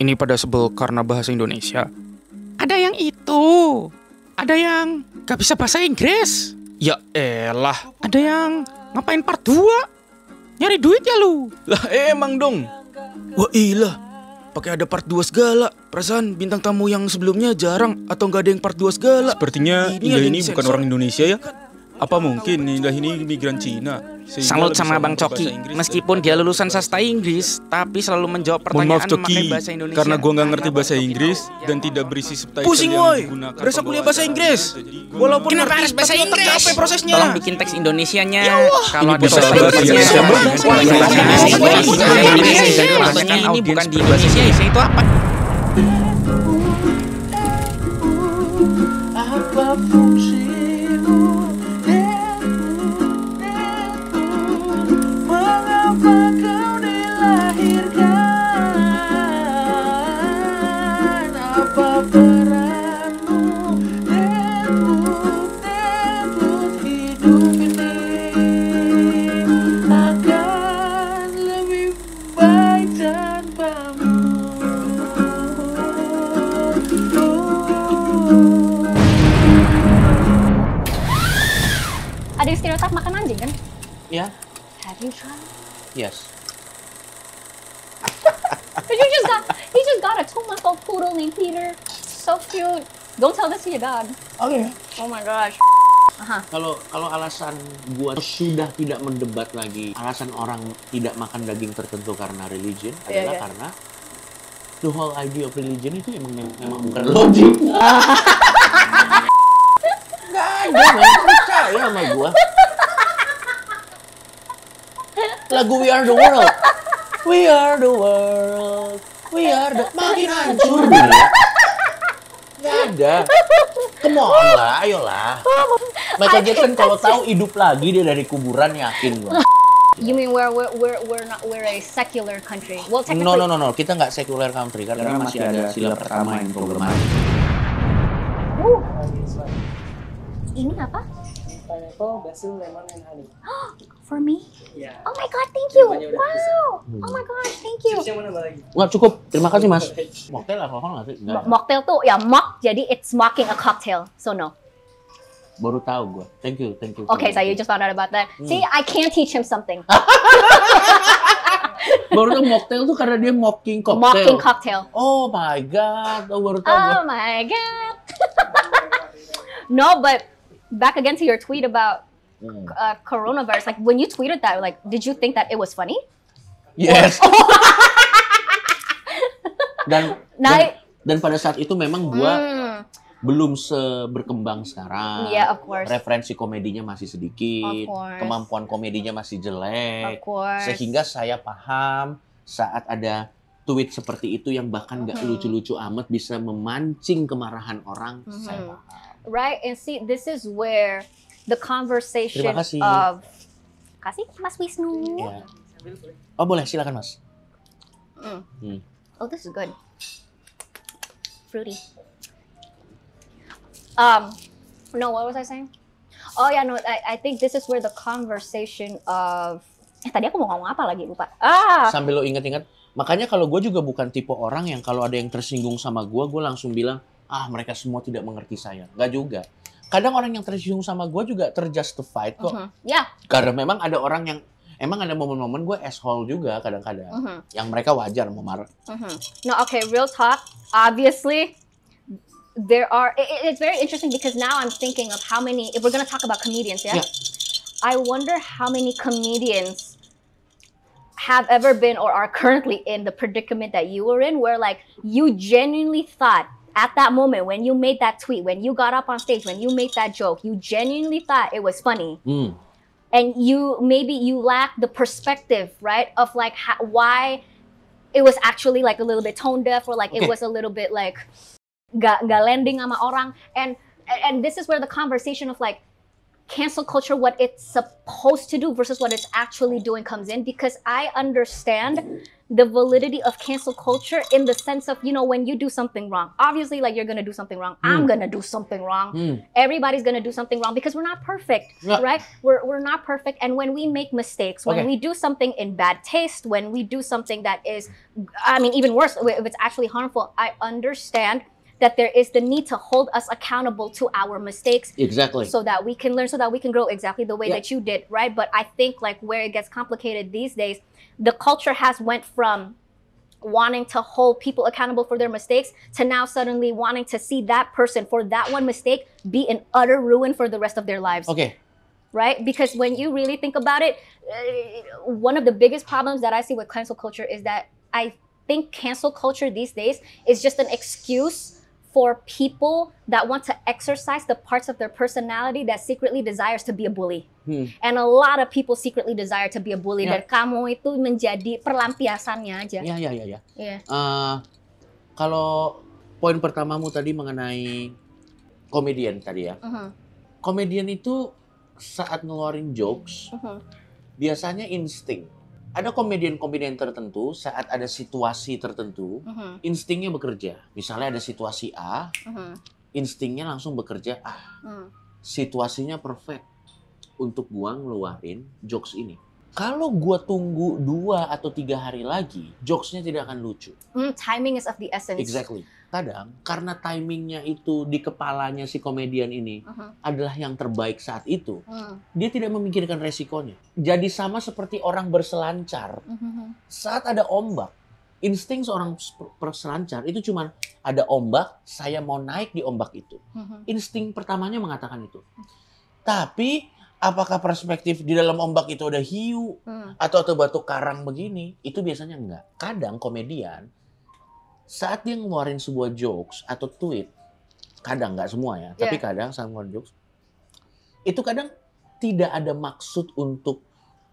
ini pada sebel karena bahasa Indonesia. Ada yang itu, ada yang gak bisa bahasa Inggris. Ya elah, ada yang ngapain part 2? Nyari duit ya lu? Lah eh, emang dong. Wah ilah, pakai ada part 2 segala. Perasaan bintang tamu yang sebelumnya jarang atau gak ada yang part 2 segala. Sepertinya ini, ini, ini bukan orang Indonesia ya. Apa mungkin Indah ini imigran Cina? Salut sama Bang Coki. Meskipun dia lulusan sastra Inggris, tapi selalu menjawab pertanyaan Maaf, Coki, bahasa Indonesia. Karena gua nggak ngerti bahasa Inggris dan tidak berisi subtitle Pusing woi. Berasa kuliah bahasa Inggris. Walaupun kenapa harus bahasa Inggris? Apa prosesnya? Tolong bikin teks Indonesianya. Kalau ada bahasa Indonesia. Maksudnya ini bukan di Indonesia, itu apa? Apa fungsi tetap makan anjing kan? Iya. Yeah. Have you tried? Yes. you just got you just got a two month old poodle named Peter. So cute. Don't tell this to your dog. Oke. Okay. Oh my gosh. Kalau kalau alasan gua sudah tidak mendebat lagi alasan orang tidak makan daging tertentu karena religion yeah, adalah yeah. karena the whole idea of religion itu emang memang bukan logik. Enggak, ada, gak percaya sama gue. Lagu We Are The World. We are the world. We are the... Makin hancur dia. Gak ada. Come on lah, ayolah. Michael Jackson kalau tahu hidup lagi dia dari kuburan yakin gue. You mean we're we're we're, we're not we're a secular country? Well, No no no no, kita nggak secular country karena, karena masih, masih ada sila pertama yang problematik. Ini apa? Pineapple, basil, lemon, and honey. For me? Yeah. Oh my god, thank you. Wow. Oh my god, thank you. mana lagi? Enggak cukup. Terima kasih, Mas. Mocktail lah, alkohol nggak sih? Enggak. Mocktail tuh ya mock, jadi it's mocking a cocktail. So no. Baru tahu gue. Thank you, thank you. Okay, so you just found out about that. Hmm. See, I can't teach him something. baru tahu mocktail tuh karena dia mocking cocktail. Mocking cocktail. Oh my god, oh, baru tahu. Oh my god. no, but back again to your tweet about mm. uh, coronavirus. Like when you tweeted that, like did you think that it was funny? Yes. dan, nah, dan dan pada saat itu memang gua mm. belum seberkembang sekarang. Yeah, of course. Referensi komedinya masih sedikit, of course. kemampuan komedinya masih jelek. Of course. Sehingga saya paham saat ada tweet seperti itu yang bahkan nggak mm -hmm. lucu-lucu amat bisa memancing kemarahan orang, mm -hmm. saya mm-hmm. paham right? And see, this is where the conversation kasih. of kasih Mas Wisnu. Yeah. Oh boleh, silakan Mas. Mm. Oh, this is good. Fruity. Um, no, what was I saying? Oh yeah, no, I, I think this is where the conversation of Eh tadi aku mau ngomong apa lagi lupa. Ah. Sambil lo inget-inget. Makanya kalau gue juga bukan tipe orang yang kalau ada yang tersinggung sama gue, gue langsung bilang, ah mereka semua tidak mengerti saya. Nggak juga. Kadang orang yang tersinggung sama gue juga terjustified kok. Uh mhm. -huh. Ya. Yeah. Karena memang ada orang yang emang ada momen-momen gue asshole juga kadang-kadang. Uh mhm. -huh. Yang mereka wajar mau marah. Mhm. Uh -huh. No, okay, real talk. Obviously, there are. It, it's very interesting because now I'm thinking of how many. If we're gonna talk about comedians, yeah. yeah. I wonder how many comedians have ever been or are currently in the predicament that you were in where like you genuinely thought at that moment when you made that tweet, when you got up on stage, when you made that joke, you genuinely thought it was funny. Mm. And you maybe you lack the perspective, right, of like how, why it was actually like a little bit tone deaf or like okay. it was a little bit like galanding ama orang. And and this is where the conversation of like cancel culture, what it's supposed to do versus what it's actually doing comes in because I understand the validity of cancel culture in the sense of you know when you do something wrong obviously like you're gonna do something wrong mm. i'm hmm. gonna do something wrong mm. everybody's gonna do something wrong because we're not perfect yeah. right we're, we're not perfect and when we make mistakes when okay. we do something in bad taste when we do something that is i mean even worse if it's actually harmful i understand that there is the need to hold us accountable to our mistakes. Exactly. So that we can learn, so that we can grow exactly the way yeah. that you did, right? But I think like where it gets complicated these days, the culture has went from wanting to hold people accountable for their mistakes to now suddenly wanting to see that person for that one mistake be an utter ruin for the rest of their lives. Okay. Right? Because when you really think about it, uh, one of the biggest problems that I see with cancel culture is that I think cancel culture these days is just an excuse for people that want to exercise the parts of their personality that secretly desires to be a bully. Hmm. And a lot of people secretly desire to be a bully. Yeah. Dan kamu itu menjadi perlampiasannya aja. Iya, iya, iya. Ya. Yeah. Ya, ya, ya. Uh, kalau poin pertamamu tadi mengenai komedian tadi ya. Uh -huh. Komedian itu saat ngeluarin jokes, uh -huh. biasanya insting ada komedian-komedian tertentu saat ada situasi tertentu, uh mhm. -huh. instingnya bekerja. Misalnya ada situasi A, uh mhm. -huh. instingnya langsung bekerja A. Uh hmm. -huh. Situasinya perfect untuk gua ngeluarin jokes ini. Kalau gua tunggu dua atau tiga hari lagi, jokesnya tidak akan lucu. Mm, timing is of the essence. Exactly kadang karena timingnya itu di kepalanya si komedian ini uh -huh. adalah yang terbaik saat itu, uh hmm. -huh. dia tidak memikirkan resikonya. Jadi sama seperti orang berselancar, uh -huh. saat ada ombak, insting seorang berselancar itu cuma ada ombak, saya mau naik di ombak itu. Uh -huh. Insting pertamanya mengatakan itu. Tapi apakah perspektif di dalam ombak itu ada hiu -huh. Hmm. atau atau batu karang begini itu biasanya enggak kadang komedian saat dia ngeluarin sebuah jokes atau tweet, kadang nggak semua ya, yeah. tapi iya. kadang saat ngeluarin jokes, itu kadang tidak ada maksud untuk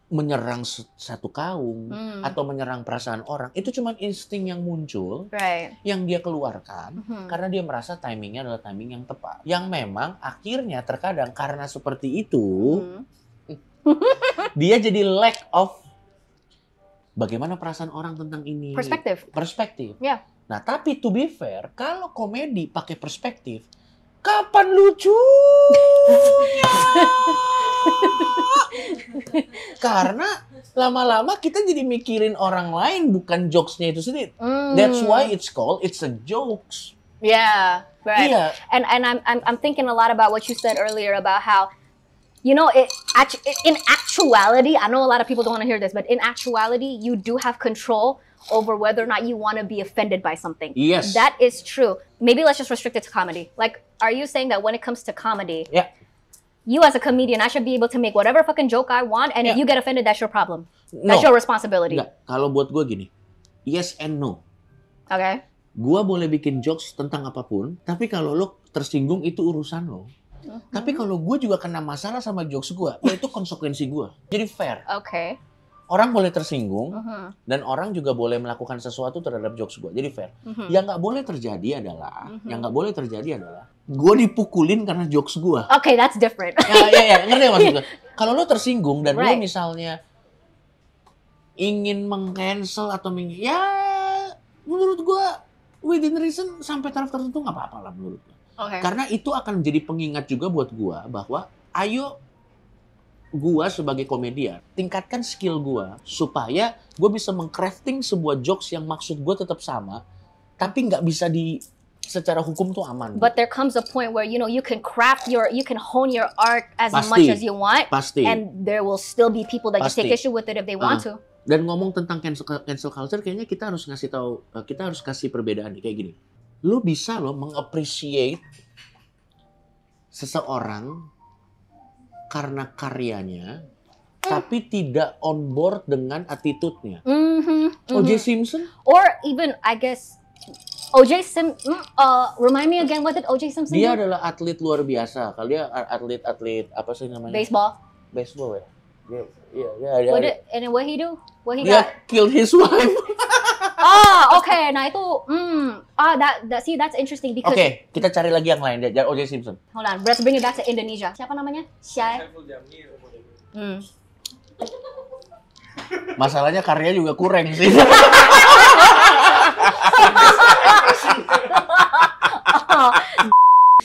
menyerang satu kaum hmm. atau menyerang perasaan orang itu cuma insting yang muncul right. yang dia keluarkan hmm. karena dia merasa timingnya adalah timing yang tepat yang memang akhirnya terkadang karena seperti itu hmm. dia jadi lack of bagaimana perasaan orang tentang ini. Perspektif. Perspektif. Ya. Yeah. Nah, tapi to be fair, kalau komedi pakai perspektif, kapan lucunya? Karena lama-lama kita jadi mikirin orang lain bukan jokesnya itu sendiri. Mm. That's hmm. why it's called it's a jokes. Yeah, right. Yeah. And and I'm I'm I'm thinking a lot about what you said earlier about how you know, it, in actuality, I know a lot of people don't want to hear this, but in actuality, you do have control over whether or not you want to be offended by something. Yes. That is true. Maybe let's just restrict it to comedy. Like, are you saying that when it comes to comedy, yeah. you as a comedian, I should be able to make whatever fucking joke I want, and yeah. if you get offended, that's your problem. No. That's your responsibility. Nggak. Kalau buat gua gini, yes and no. Okay. Gua boleh bikin jokes tentang apapun, tapi kalau lo tersinggung itu urusan lo. Tapi hmm. kalau gue juga kena masalah sama jokes gue, ya itu konsekuensi gue. Jadi fair. Oke. Okay. Orang boleh tersinggung uh-huh. dan orang juga boleh melakukan sesuatu terhadap jokes gue. Jadi fair. Uh-huh. Yang nggak boleh terjadi adalah, uh-huh. yang nggak boleh terjadi adalah gue dipukulin karena jokes gue. Oke, okay, that's different. ya, ya, ya, ngerti maksud gue. Kalau lo tersinggung dan right. lo misalnya ingin mengcancel atau meng ya menurut gue within reason sampai taraf tertentu nggak apa-apa lah menurut gue. Okay. Karena itu akan menjadi pengingat juga buat gua bahwa ayo gua sebagai komedian tingkatkan skill gua supaya gua bisa mengcrafting sebuah jokes yang maksud gua tetap sama tapi nggak bisa di secara hukum tuh aman. But there comes a point where you know you can craft your you can hone your art as pasti, much as you want. Pasti. And there will still be people that pasti. just take issue with it if they uh. want uh-uh. to. Dan ngomong tentang cancel cancel culture kayaknya kita harus ngasih tahu eh, kita harus kasih perbedaan kayak gini lu bisa loh mengapresiasi seseorang karena karyanya eh. tapi tidak on board dengan attitude-nya. Mm-hmm, mm-hmm. OJ Simpson or even I guess OJ Simpson mm, uh, remind me again what did OJ Simpson Dia do? adalah atlet luar biasa. Kalau dia atlet atlet apa sih namanya? Baseball. Baseball ya. yeah, yeah, yeah, yeah, what ya. did, and what he do? What he dia got? killed his wife. oh, oke. Okay. Nah itu, hmm, ah, oh, that, that, see, that's interesting because. Oke, okay, kita cari lagi yang lain jangan OJ Simpson. Hold on, let's bring it back to Indonesia. Siapa namanya? Syai. Hmm. Masalahnya karya juga kurang sih.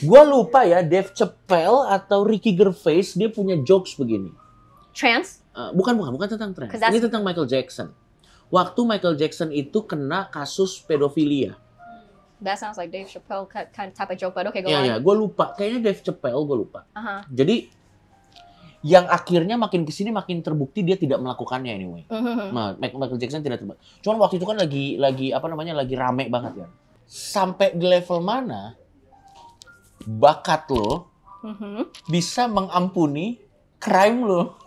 Gua lupa ya Dave Chappelle atau Ricky Gervais dia punya jokes begini. Trans? Uh, bukan bukan bukan tentang trans. Ini tentang Michael Jackson waktu Michael Jackson itu kena kasus pedofilia. Hmm. That sounds like Dave Chappelle kind of type of joke, but okay, go yeah, on. Yeah, gue lupa. Kayaknya Dave Chappelle gue lupa. Uh -huh. Jadi yang akhirnya makin kesini makin terbukti dia tidak melakukannya anyway. Uh -huh. Nah, Michael Jackson tidak terbukti. Cuman waktu itu kan lagi lagi apa namanya lagi rame banget ya. Sampai di level mana bakat lo uh mm-hmm. -huh. bisa mengampuni crime lo?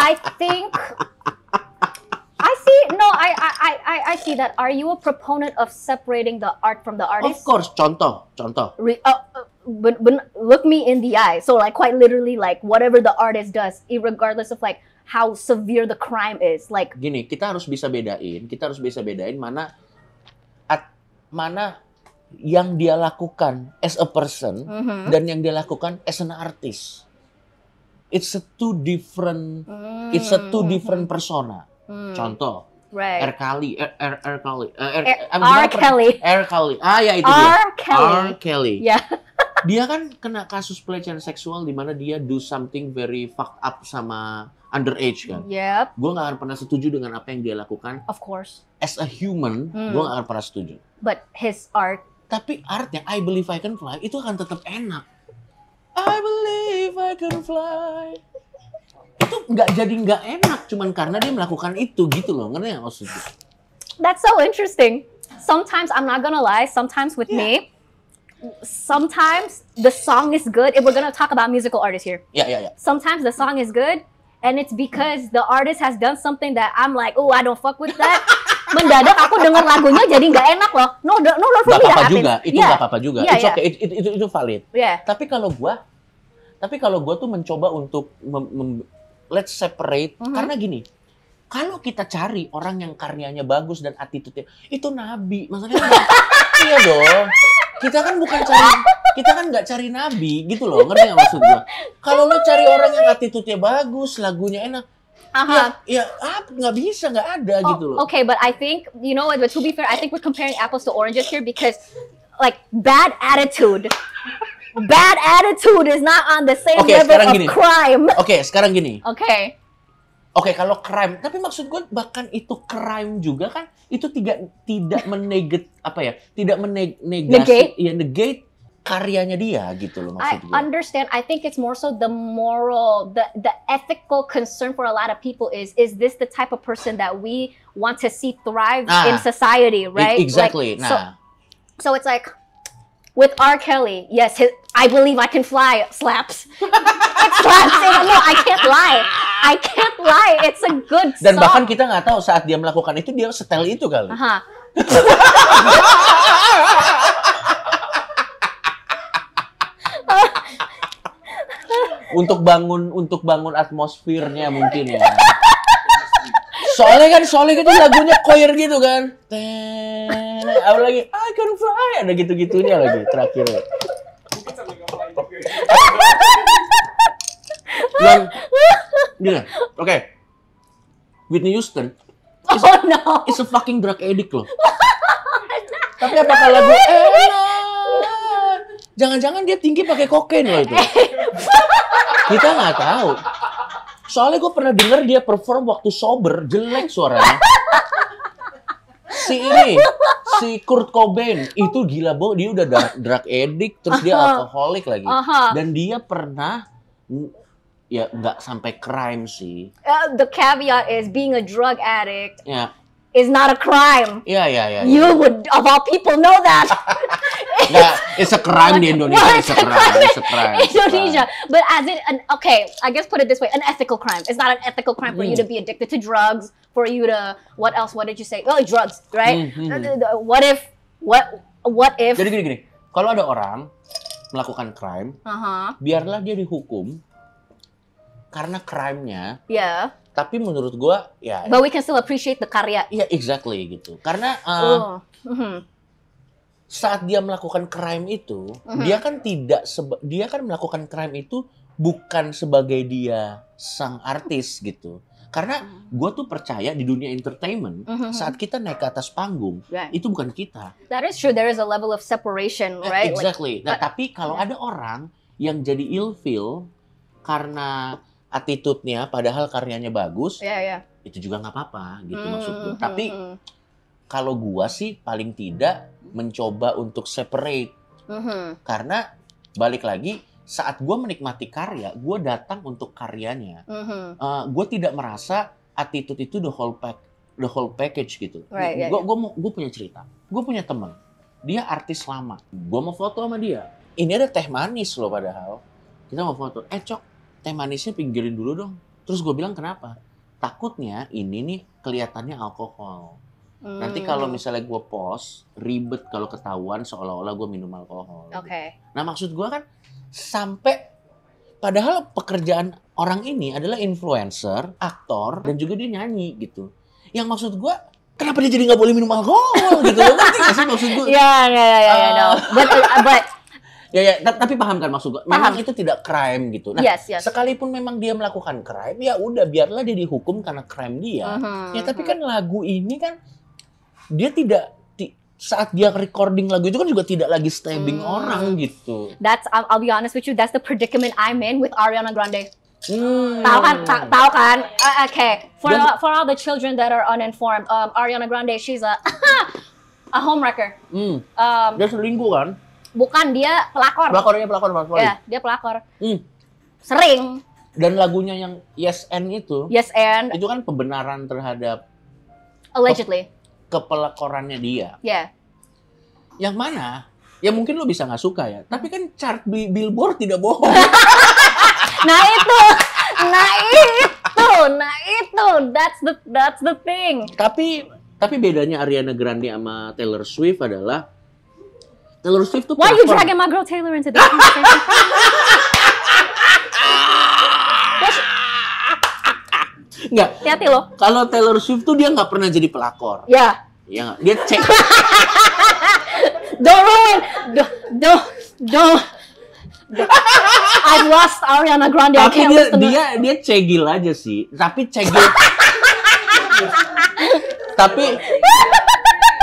I think I, I, I, I see that. Are you a proponent of separating the art from the artist? Of course, contoh, contoh. Re, uh, uh, but, but look me in the eye. So like quite literally like whatever the artist does, regardless of like how severe the crime is. Like gini, kita harus bisa bedain, kita harus bisa bedain mana at, mana yang dia lakukan as a person mm-hmm. dan yang dia lakukan as an artist. It's a two different mm-hmm. it's a two mm. different persona. Mm. Contoh, Right. R Kelly, R R R Kelly, eh, R, eh, R, R Kelly, R Kelly. Ah ya itu R dia. Kelly. R Kelly. Ya. Yeah. dia kan kena kasus pelecehan seksual di mana dia do something very fucked up sama underage kan. Yep. Gue gak akan pernah setuju dengan apa yang dia lakukan. Of course. As a human, hmm. gue gak akan pernah setuju. But his art. Tapi art yang I believe I can fly itu akan tetap enak. I believe I can fly nggak jadi nggak enak cuman karena dia melakukan itu gitu loh ngerti nggak maksudnya that's so interesting sometimes I'm not gonna lie sometimes with yeah. me sometimes the song is good. If we're gonna talk about musical artists here, yeah, yeah, yeah. Sometimes the song is good, and it's because the artist has done something that I'm like, oh, I don't fuck with that. Mendadak aku denger lagunya jadi nggak enak loh. No, no, no, no for gak Apa -apa juga. Itu yeah. gak apa-apa juga. Yeah, It's okay. Yeah. It, it, it, itu, itu valid. Yeah. Tapi kalau gua, tapi kalau gua tuh mencoba untuk mem, mem, let's separate mm -hmm. karena gini kalau kita cari orang yang karyanya bagus dan attitude-nya itu nabi maksudnya kan iya dong kita kan bukan cari kita kan nggak cari nabi gitu loh ngerti nggak maksud gua kalau lo cari orang yang attitude-nya bagus lagunya enak Uh-huh. Ya, ya ah, nggak bisa nggak ada oh, gitu loh. Okay, but I think you know what? But to be fair, I think we're comparing apples to oranges here because like bad attitude bad attitude is not on the same okay, level of gini. crime. Oke, okay, sekarang gini. Oke. Okay. Oke, okay, kalau crime, tapi maksud gue bahkan itu crime juga kan itu tidak tidak meneget apa ya? Tidak meneg negate. ya negate karyanya dia gitu loh maksud gue. I understand. I think it's more so the moral, the the ethical concern for a lot of people is is this the type of person that we want to see thrive nah, in society, e- right? exactly. Like, nah. So, so it's like with R. Kelly. Yes, his, I believe I can fly slaps. it slaps. No, I can't lie. I can't lie. It's a good Dan bahkan kita nggak tahu saat dia melakukan itu dia setel itu kali. Aha. Uh-huh. untuk bangun untuk bangun atmosfernya mungkin ya. soalnya kan soalnya itu kan lagunya choir gitu kan ten apa lagi I can fly ada gitu gitunya lagi terakhir dan gini oke Whitney Houston is, oh, no. Itu a fucking drug addict loh tapi apakah lagu enak jangan-jangan dia tinggi pakai kokain loh itu kita nggak tahu Soalnya gue pernah denger dia perform waktu sober, jelek suaranya. si ini, si Kurt Cobain itu gila banget. Dia udah drug, drug addict, terus dia alkoholik lagi. Dan dia pernah ya nggak sampai crime sih. Uh, the caveat is being a drug addict. Ya, is not a crime. Iya, yeah, yeah, iya. Yeah, you would, of all people, know that. Nggak, it's a crime in Indonesia. Well, it's, it's a crime. crime. It's a crime. Indonesia. But as it, an, okay, I guess put it this way, an ethical crime. It's not an ethical crime mm. for you to mm. be addicted to drugs, for you to, what else, what did you say? Oh, drugs, right? Mm-hmm. Uh, what if, what, what if. Jadi gini, gini. Kalau ada orang melakukan crime, uh-huh. biarlah dia dihukum karena crime-nya. Yeah tapi menurut gue ya but we can still appreciate the karya iya yeah, exactly gitu karena uh, oh. mm -hmm. saat dia melakukan crime itu mm -hmm. dia kan tidak dia kan melakukan crime itu bukan sebagai dia sang artis gitu karena mm-hmm. gue tuh percaya di dunia entertainment mm -hmm. saat kita naik ke atas panggung right. itu bukan kita that is true there is a level of separation eh, right exactly like, nah but, tapi kalau yeah. ada orang yang jadi ilfil karena attitude-nya padahal karyanya bagus, yeah, yeah. itu juga nggak apa-apa gitu mm, maksud gue. Mm, Tapi hmm, hmm. kalau gua sih paling tidak mencoba untuk separate mm-hmm. karena balik lagi saat gua menikmati karya, gua datang untuk karyanya. Mm-hmm. Uh, gua tidak merasa attitude itu the whole pack the whole package gitu. Right, yeah, gue yeah. mau gue punya cerita, gue punya teman, dia artis lama, Gua mau foto sama dia. Ini ada teh manis loh padahal, kita mau foto. Eh cok, teh manisnya pinggirin dulu dong. Terus gue bilang kenapa? Takutnya ini nih kelihatannya alkohol. Hmm. Nanti kalau misalnya gue post, ribet kalau ketahuan seolah-olah gue minum alkohol. Oke. Okay. Nah maksud gue kan sampai padahal pekerjaan orang ini adalah influencer, aktor, dan juga dia nyanyi gitu. Yang maksud gue kenapa dia jadi nggak boleh minum alkohol gitu? Lo maksud gue? Iya, iya, iya, ya. ya, ya, ya ah. But, uh, but Ya, ya, tapi paham kan maksud gue. Memang paham. itu tidak crime gitu. Nah, yes, yes. sekalipun memang dia melakukan crime, ya udah biarlah dia dihukum karena crime dia. Uh -huh, ya, tapi uh-huh. kan lagu ini kan dia tidak saat dia recording lagu itu kan juga tidak lagi stabbing hmm. orang gitu. That's I'll, I'll be honest with you, that's the predicament I'm in with Ariana Grande. Hmm. Tahu kan? Hmm. tahu kan? Uh, okay. For Dan, all, for all the children that are uninformed, um, Ariana Grande she's a a homewrecker. Hmm. Um, dia selingkuh kan? Bukan dia pelakor. Pelakornya pelakor, pelakor. Ya, dia pelakor. Hmm. Sering. Dan lagunya yang Yes and itu. Yes and. Itu kan pembenaran terhadap. Allegedly. Ke kepelakorannya dia. Ya. Yeah. Yang mana? Ya mungkin lo bisa nggak suka ya. Tapi kan chart billboard tidak bohong. nah itu, nah itu, nah itu. That's the that's the thing. Tapi tapi bedanya Ariana Grande sama Taylor Swift adalah Taylor Swift Swift Why are you dragging my girl Taylor into this? Enggak. Hati-hati loh. Kalau Taylor Swift tuh dia nggak pernah jadi pelakor. Ya. Yeah. nggak. dia cek. don't ruin. Don't, don't, don't. I've lost Ariana Grande. Tapi dia, dia dia cegil aja sih. Tapi cegil. tapi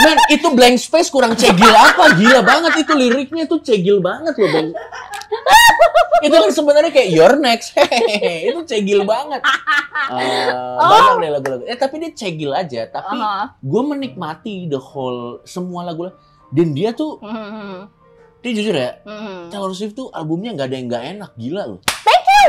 Men, itu blank space kurang cegil apa? Gila banget itu liriknya itu cegil banget loh, Bang. itu kan sebenarnya kayak your next. Hehehe, itu cegil banget. Uh, oh. Banyak deh lagu-lagu. Eh, tapi dia cegil aja, tapi uh -huh. gue menikmati the whole semua lagu dan dia tuh mm -hmm. dia jujur ya, mm -hmm. Taylor Swift tuh albumnya nggak ada yang nggak enak, gila loh. Thank you.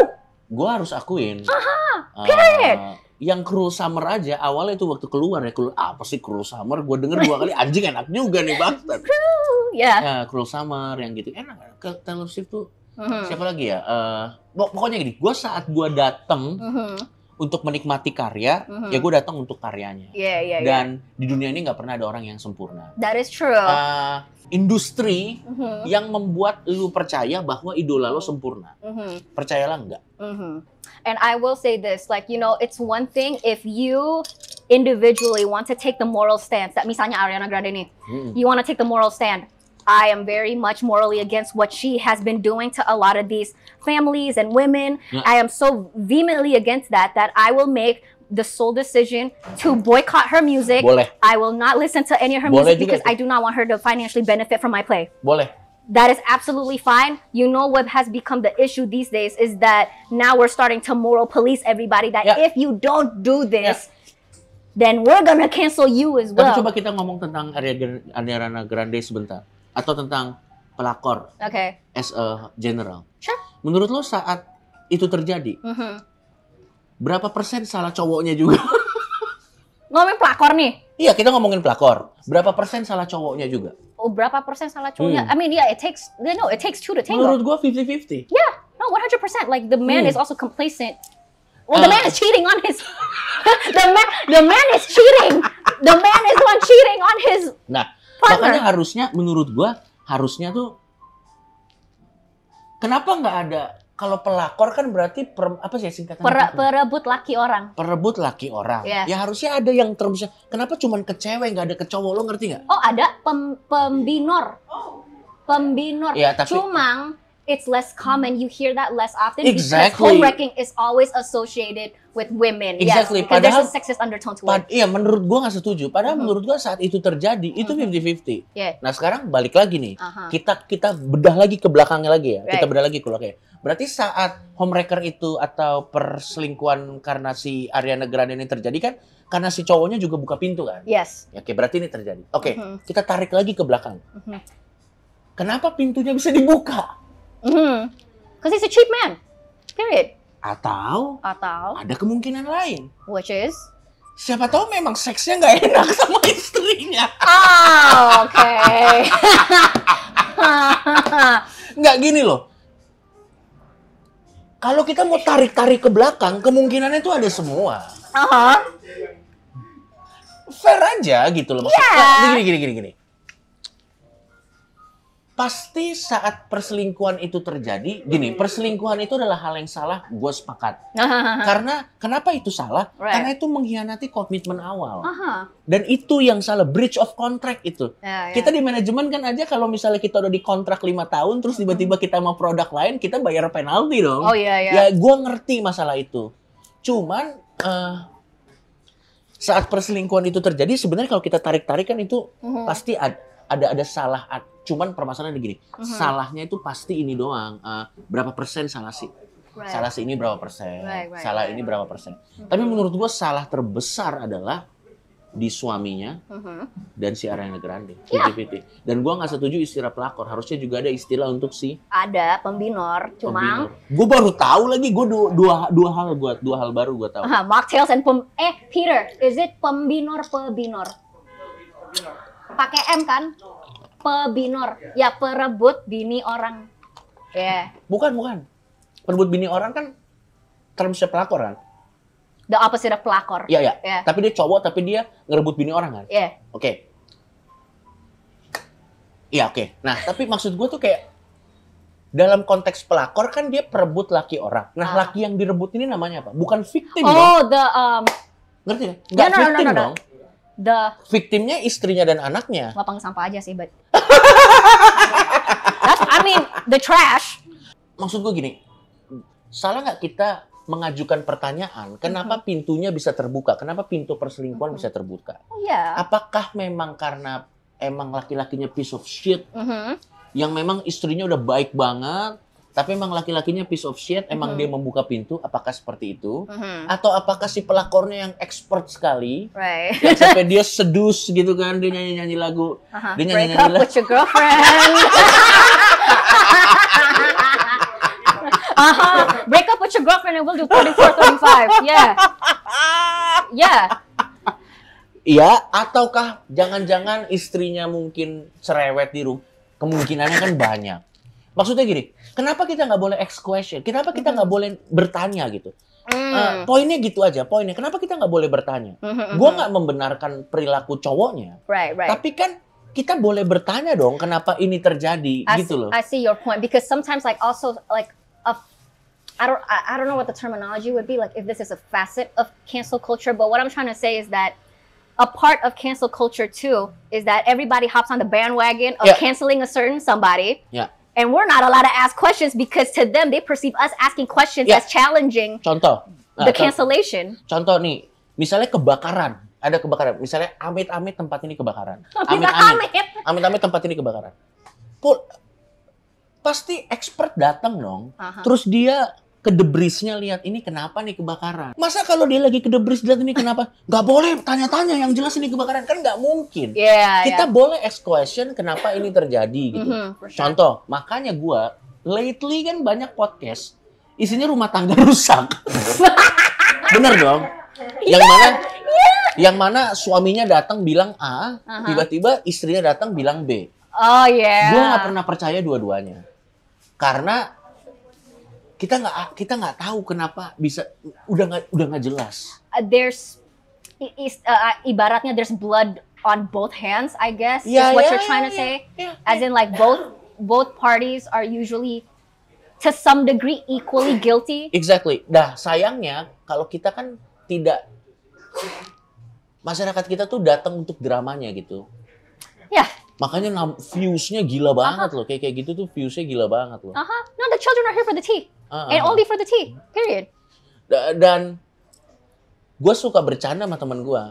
Gue harus akuin. Aha, uh, huh Uh, yang Cruel Summer aja awalnya itu waktu keluar ya keluar apa sih Cruel Summer gue denger dua kali anjing enak juga nih kru ya yeah. nah, Cruel Summer yang gitu enak ke Taylor Swift tuh mm-hmm. siapa lagi ya uh, pokoknya gini gue saat gue dateng mm-hmm untuk menikmati karya, mm-hmm. ya gue datang untuk karyanya. Yeah, yeah, iya. Dan yeah. di dunia ini nggak pernah ada orang yang sempurna. That is true. Uh, industri mm-hmm. yang membuat lu percaya bahwa idola lo sempurna, mm-hmm. percayalah nggak. Mm-hmm. And I will say this, like you know, it's one thing if you individually want to take the moral stance. That misalnya Ariana Grande nih, mm-hmm. you want to take the moral stand. I am very much morally against what she has been doing to a lot of these families and women. Yeah. I am so vehemently against that that I will make the sole decision to boycott her music. Boleh. I will not listen to any of her Boleh music because itu. I do not want her to financially benefit from my play. Boleh. That is absolutely fine. You know what has become the issue these days is that now we're starting to moral police everybody that yeah. if you don't do this, yeah. then we're gonna cancel you as well. Tapi coba kita ngomong tentang Ariana Grande sebentar. atau tentang pelakor okay. as a general. Sure. Menurut lo saat itu terjadi, mm -hmm. berapa persen salah cowoknya juga? ngomongin pelakor nih? Iya, kita ngomongin pelakor. Berapa persen salah cowoknya juga? Oh, berapa persen salah cowoknya? Hmm. I mean, yeah, it takes, no, it takes two to tango. Menurut gua 50-50. Yeah, no, 100%. Like, the man hmm. is also complacent. Well, uh. the man is cheating on his... the, man, the man is cheating. The man is one cheating on his... Nah, Makanya harusnya menurut gua harusnya tuh kenapa nggak ada kalau pelakor kan berarti per, apa sih singkatan per, gitu? perebut laki orang perebut laki orang Yes. Iya. ya harusnya ada yang termusnya kenapa cuman ke cewek nggak ada ke cowok lo ngerti nggak oh ada pem, pembinor pembinor ya, tapi, cuma it's less common you hear that less often exactly. because homewrecking is always associated with women. Exactly. Yes, padahal there's a sexist undertone to it. Iya, menurut gua nggak setuju. Padahal mm -hmm. menurut gua saat itu terjadi itu 50-50. Mm-hmm. Yeah. Nah, sekarang balik lagi nih. Uh -huh. Kita kita bedah lagi ke belakangnya lagi ya. Right. Kita bedah lagi ke kayak. Berarti saat homewrecker itu atau perselingkuhan karena si Ariana Grande ini terjadi kan karena si cowoknya juga buka pintu kan? Yes. Ya, oke, berarti ini terjadi. Oke, okay, mm -hmm. kita tarik lagi ke belakang. Mm -hmm. Kenapa pintunya bisa dibuka? Mm -hmm. Cause he's a cheap man. Period. Atau atau ada kemungkinan lain. Which is siapa tahu memang seksnya nggak enak sama istrinya. Oh, oke. Okay. nggak gini loh. Kalau kita mau tarik-tarik ke belakang, kemungkinannya itu ada semua. Uh -huh. Fair aja gitu loh maksudnya. Yeah. Gini gini gini gini pasti saat perselingkuhan itu terjadi gini perselingkuhan itu adalah hal yang salah gue sepakat karena kenapa itu salah right. karena itu mengkhianati komitmen awal -huh. dan itu yang salah breach of contract itu yeah, yeah. kita di manajemen kan aja kalau misalnya kita udah di kontrak lima tahun terus tiba-tiba kita mau produk lain kita bayar penalti dong oh, yeah, yeah. ya gue ngerti masalah itu cuman uh, saat perselingkuhan itu terjadi sebenarnya kalau kita tarik-tarik kan itu uh mhm. -huh. pasti ada ada ada salah cuman permasalahannya gini uh-huh. salahnya itu pasti ini doang uh, berapa persen salah sih right. salah sih ini berapa persen right, right, salah right. ini berapa persen uh-huh. tapi menurut gua salah terbesar adalah di suaminya uh-huh. dan si Ariana Grande yeah. dan gua nggak setuju istilah pelakor harusnya juga ada istilah untuk si ada pembinor cuma Gua baru tahu lagi gua dua, dua dua hal gua dua hal baru gua tahu uh, Mark Tales and pem eh Peter is it pembinor pembinor pakai M kan? Pebinor. Ya, perebut bini orang. Ya. Yeah. Bukan, bukan. Perebut bini orang kan termasuk pelakor kan? The opposite of pelakor. Iya, iya. Yeah. Ya. Tapi dia cowok, tapi dia ngerebut bini orang kan? Iya. Yeah. Oke. Okay. Iya, oke. Okay. Nah, tapi maksud gue tuh kayak dalam konteks pelakor kan dia perebut laki orang. Nah, ah. laki yang direbut ini namanya apa? Bukan victim oh, dong. Oh, the um... Ngerti ya? Nggak no, no, victim no, no, no. dong. The Victimnya istrinya dan anaknya. Lapang sampah aja sih, but. That's, I mean, the trash. Maksud gue gini, salah nggak kita mengajukan pertanyaan, kenapa mm-hmm. pintunya bisa terbuka? Kenapa pintu perselingkuhan mm-hmm. bisa terbuka? Yeah. Apakah memang karena emang laki-lakinya piece of shit? Mm-hmm. Yang memang istrinya udah baik banget, tapi emang laki-lakinya piece of shit, emang -hmm. dia membuka pintu, apakah seperti itu? -hmm. Atau apakah si pelakornya yang expert sekali, right. yang sampai dia sedus gitu kan, dia nyanyi-nyanyi lagu. Uh -huh. Dia nyanyi-nyanyi lagu. with your girlfriend. Aha, uh -huh. break up with your girlfriend and we'll do 34, 35. Yeah. Yeah. Iya, ataukah jangan-jangan istrinya mungkin cerewet di rumah? Kemungkinannya kan banyak. Maksudnya gini, Kenapa kita nggak boleh ask question? Kenapa kita mm-hmm. nggak boleh bertanya gitu? Mm. Uh, poinnya gitu aja, poinnya. Kenapa kita nggak boleh bertanya? mm mm-hmm. Gue nggak membenarkan perilaku cowoknya, right, right. tapi kan kita boleh bertanya dong, kenapa ini terjadi I gitu loh. I see your point because sometimes like also like a I don't I don't know what the terminology would be like if this is a facet of cancel culture, but what I'm trying to say is that a part of cancel culture too is that everybody hops on the bandwagon of yeah. canceling a certain somebody. Yeah and we're not allowed to ask questions because to them they perceive us asking questions yeah. as challenging. Contoh. Nah, the cancellation. Contoh nih, misalnya kebakaran, ada kebakaran. Misalnya amit-amit tempat ini kebakaran. Amit-amit. Amit-amit tempat ini kebakaran. Pul pasti expert datang dong. Uh -huh. Terus dia ke kedebrisnya lihat ini kenapa nih kebakaran. Masa kalau dia lagi kedebris lihat ini kenapa? Gak boleh tanya-tanya yang jelas ini kebakaran kan gak mungkin. Yeah, iya. Kita yeah. boleh ask question kenapa ini terjadi gitu. Mm -hmm, sure. Contoh, makanya gue lately kan banyak podcast isinya rumah tangga rusak. Bener dong. Yang iya, mana yeah. yang mana suaminya datang bilang A, tiba-tiba uh -huh. istrinya datang bilang B. Oh iya. Yeah. Gue nggak pernah percaya dua-duanya. Karena kita nggak kita nggak tahu kenapa bisa udah nggak udah nggak jelas. Uh, there's is uh, uh, ibaratnya there's blood on both hands, I guess. Yeah, is what yeah, you're trying yeah, to say. Yeah, As in like both both parties are usually to some degree equally guilty. Exactly. Dah sayangnya kalau kita kan tidak masyarakat kita tuh datang untuk dramanya gitu. Ya. Yeah makanya views-nya gila banget uh -huh. loh kayak kayak gitu tuh views-nya gila banget loh. Uh -huh. No, the children are here for the tea uh, and only for the tea period da dan gue suka bercanda sama teman gue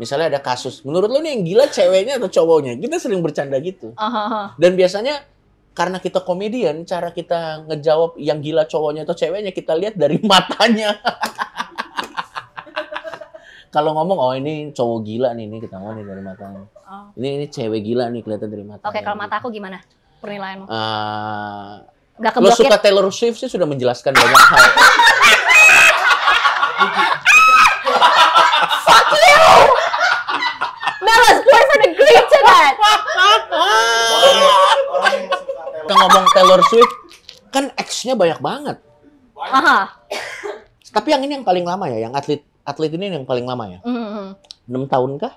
misalnya ada kasus menurut lo nih yang gila ceweknya atau cowoknya kita sering bercanda gitu uh -huh. dan biasanya karena kita komedian cara kita ngejawab yang gila cowoknya atau ceweknya kita lihat dari matanya kalau ngomong oh ini cowok gila nih ini ngomong nih dari matanya oh. ini ini cewek gila nih kelihatan dari mata oke okay, kalau gitu. mata aku gimana penilaianmu uh, ah, nggak keblokir. Lo suka Taylor Swift sih sudah menjelaskan banyak hal. Fuck you! Bella's boyfriend agreed to that! Kita kan ngomong Taylor Swift, kan X-nya banyak banget. Aha. Tapi yang ini yang paling lama ya, yang atlet atlet ini yang paling lama ya. Mm -hmm. 6 tahun kah?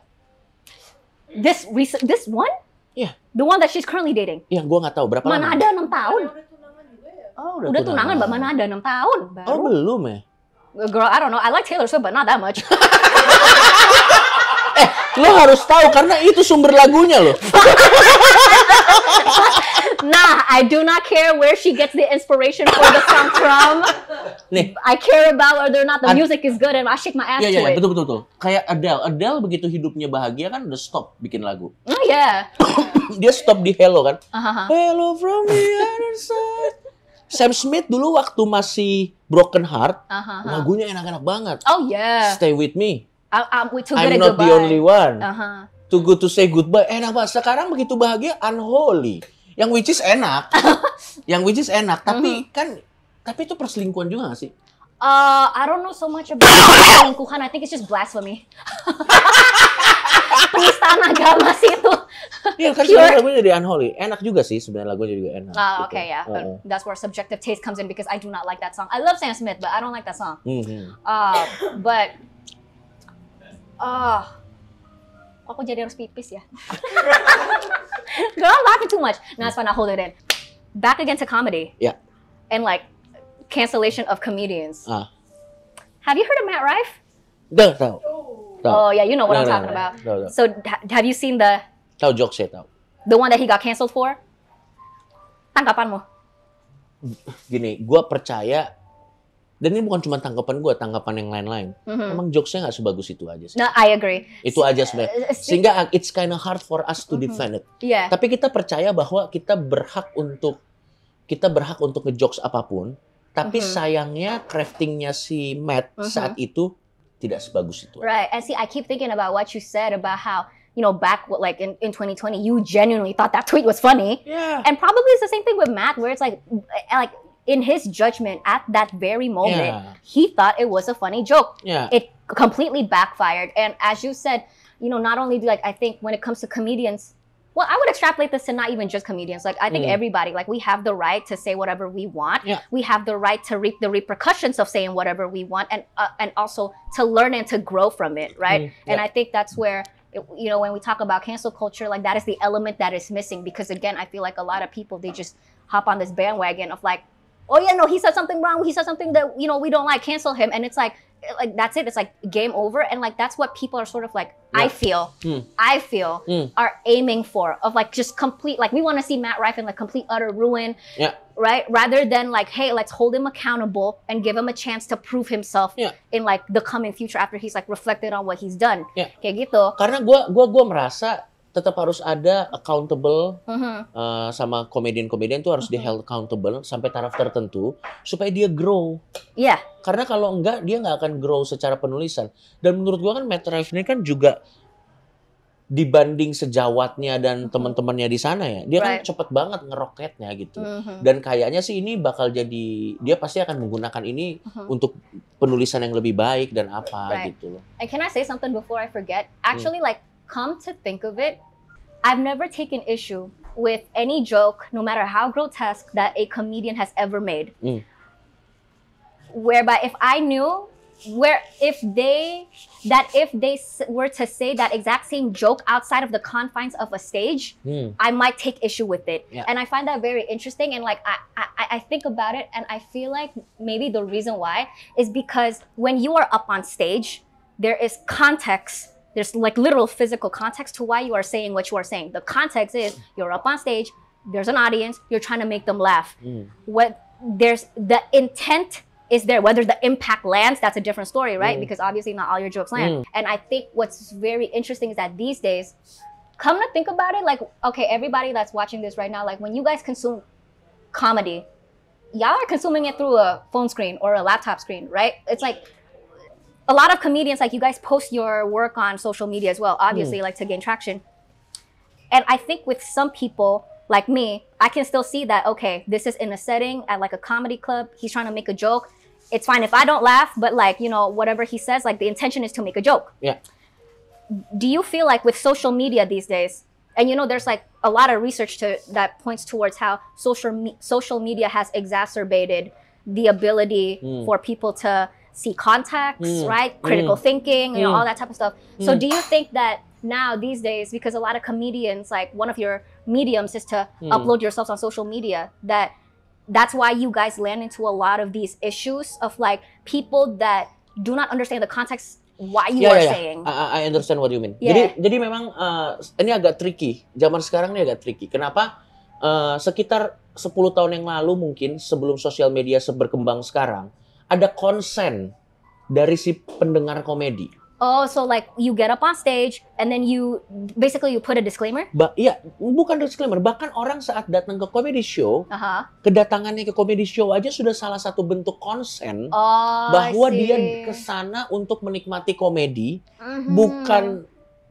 This recent, this one? Yeah. The one that she's currently dating. Yang gue gua nggak tahu berapa Mana lama. Mana ada 6 tahun? Oh, udah, udah tunangan, Mbak mana ada enam tahun oh, baru. Oh, belum ya? Girl, I don't know. I like Taylor Swift, but not that much. eh, lo harus tahu karena itu sumber lagunya loh. nah, I do not care where she gets the inspiration for the song from. Nih, I care about whether or not the music is good and I shake my ass yeah, iya, to yeah, it. Iya, betul betul betul. Kayak Adele, Adele begitu hidupnya bahagia kan udah stop bikin lagu. Oh yeah. Dia stop di Hello kan. Uh -huh. Hello from the other side. Sam Smith dulu waktu masih Broken Heart, uh -huh. lagunya enak-enak banget. Oh yeah. Stay with me. I'm, I'm, too I'm not the only one. Uh -huh. Too good to say goodbye. Enak banget. Sekarang begitu bahagia, unholy. Yang which is enak. yang which is enak. Tapi uh mm-hmm. -huh. kan, tapi itu perselingkuhan juga gak sih? Uh, I don't know so much about selingkuhan. I think it's just blasphemy. Penistaan agama sih itu. Iya, yeah, kan sebenarnya lagunya jadi unholy. Enak juga sih sebenarnya lagunya juga enak. Ah, uh, gitu. oke okay, ya. Yeah. Uh That's where subjective taste comes in because I do not like that song. I love Sam Smith, but I don't like that song. Mm -hmm. uh, but uh, aku jadi harus pipis ya. Girl, I'm laughing too much. Nah, it's fun. I hold it in. Back again to comedy. Yeah. And like cancellation of comedians. Uh. Have you heard of Matt Rife? No, no. no. Oh yeah, you know what no, I'm no, talking about. No, no. So ha have you seen the? Tahu jokes ya tahu. The one that he got canceled for? Tangkapanmu? Gini, gue percaya dan ini bukan cuma tanggapan gue, tanggapan yang lain-lain. Mm-hmm. Emang jokesnya nggak sebagus itu aja sih. No, I agree. Itu aja sebenarnya. Uh, Sehingga uh, it's kind of hard for us to mm-hmm. defend it. Yeah. Tapi kita percaya bahwa kita berhak untuk kita berhak untuk ngejokes apapun tapi uh mm-hmm. -huh. sayangnya craftingnya si Matt uh mm-hmm. -huh. saat itu tidak sebagus itu. Right, and see, I keep thinking about what you said about how you know back like in, in 2020, you genuinely thought that tweet was funny. Yeah. And probably it's the same thing with Matt, where it's like, like in his judgment at that very moment, yeah. he thought it was a funny joke. Yeah. It completely backfired, and as you said, you know, not only do like I think when it comes to comedians, well, I would extrapolate this to not even just comedians. Like, I think mm. everybody, like, we have the right to say whatever we want. Yeah. We have the right to reap the repercussions of saying whatever we want, and uh, and also to learn and to grow from it, right? Mm. Yeah. And I think that's where it, you know when we talk about cancel culture, like that is the element that is missing because again, I feel like a lot of people they just hop on this bandwagon of like, oh yeah, no, he said something wrong. He said something that you know we don't like. Cancel him, and it's like like that's it. It's like game over, and like that's what people are sort of like. Yeah. I feel, mm. I feel, mm. are aiming for of like just complete. Like we want to see Matt Rife in like complete utter ruin. Yeah. Right. Rather than like, hey, let's hold him accountable and give him a chance to prove himself yeah. in like the coming future after he's like reflected on what he's done. Yeah. Kayak gitu. Karena gue gue gue merasa tetap harus ada accountable uh-huh. uh, sama komedian-komedian tuh harus uh-huh. di mm-hmm. held accountable sampai taraf tertentu supaya dia grow. Iya. Yeah. Karena kalau enggak dia nggak akan grow secara penulisan. Dan menurut gua kan Matt ini kan juga dibanding sejawatnya dan uh-huh. teman-temannya di sana ya, dia kan right. kan cepet banget ngeroketnya gitu. Uh-huh. Dan kayaknya sih ini bakal jadi dia pasti akan menggunakan ini uh-huh. untuk penulisan yang lebih baik dan apa right. gitu And can I say something before I forget? Actually hmm. like come to think of it, I've never taken issue with any joke, no matter how grotesque, that a comedian has ever made. Mm. Whereby, if I knew where if they that if they were to say that exact same joke outside of the confines of a stage mm. i might take issue with it yeah. and i find that very interesting and like I, I i think about it and i feel like maybe the reason why is because when you are up on stage there is context there's like literal physical context to why you are saying what you are saying. The context is you're up on stage, there's an audience, you're trying to make them laugh. Mm. What there's the intent is there. Whether the impact lands, that's a different story, right? Mm. Because obviously not all your jokes land. Mm. And I think what's very interesting is that these days, come to think about it, like okay, everybody that's watching this right now, like when you guys consume comedy, y'all are consuming it through a phone screen or a laptop screen, right? It's like a lot of comedians, like you guys post your work on social media as well, obviously, mm. like to gain traction. And I think with some people like me, I can still see that, okay, this is in a setting at like a comedy club. He's trying to make a joke. It's fine if I don't laugh, but like, you know, whatever he says, like the intention is to make a joke. Yeah. Do you feel like with social media these days, and you know there's like a lot of research to, that points towards how social me social media has exacerbated the ability mm. for people to see context, mm. right? Critical mm. thinking, you know, all mm. that type of stuff. So mm. do you think that now these days, because a lot of comedians, like one of your mediums is to mm. upload yourselves on social media, that that's why you guys land into a lot of these issues of like people that do not understand the context why you yeah, are yeah, saying. I, I understand what you mean. Yeah. Jadi jadi memang uh, ini agak tricky. Zaman sekarang ini agak tricky. Kenapa? Uh, sekitar 10 tahun yang lalu mungkin sebelum sosial media seberkembang sekarang, ada konsen dari si pendengar komedi. Oh, so like you get up on stage and then you basically you put a disclaimer? Ba iya, bukan disclaimer. Bahkan orang saat datang ke comedy show, uh -huh. kedatangannya ke comedy show aja sudah salah satu bentuk konsen oh, bahwa dia kesana untuk menikmati komedi, mm -hmm. bukan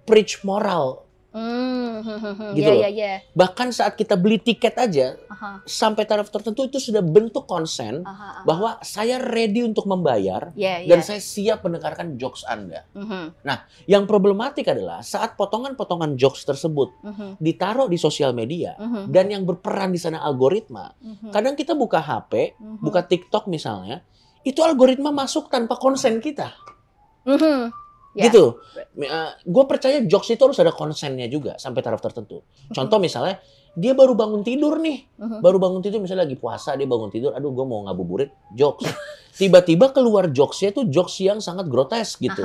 preach moral Hmm, gitu yeah, Yeah, yeah. Bahkan saat kita beli tiket aja, uh-huh. sampai taraf tertentu itu sudah bentuk konsen uh-huh, uh-huh. bahwa saya ready untuk membayar yeah, yeah. dan saya siap mendengarkan jokes Anda. Uh-huh. Nah, yang problematik adalah saat potongan-potongan jokes tersebut uh-huh. ditaruh di sosial media uh-huh. dan yang berperan di sana algoritma. Uh-huh. Kadang kita buka HP, uh-huh. buka TikTok misalnya, itu algoritma masuk tanpa konsen kita. Uh-huh Yeah. Gitu. Uh, eh, gue percaya jokes itu harus ada konsennya juga sampai taraf tertentu. Mm-hmm. Contoh misalnya dia baru bangun tidur nih, mm -hmm. baru bangun tidur misalnya lagi puasa dia bangun tidur, aduh gue mau ngabuburit jokes. Tiba-tiba keluar jokesnya itu jokes yang sangat grotesk gitu.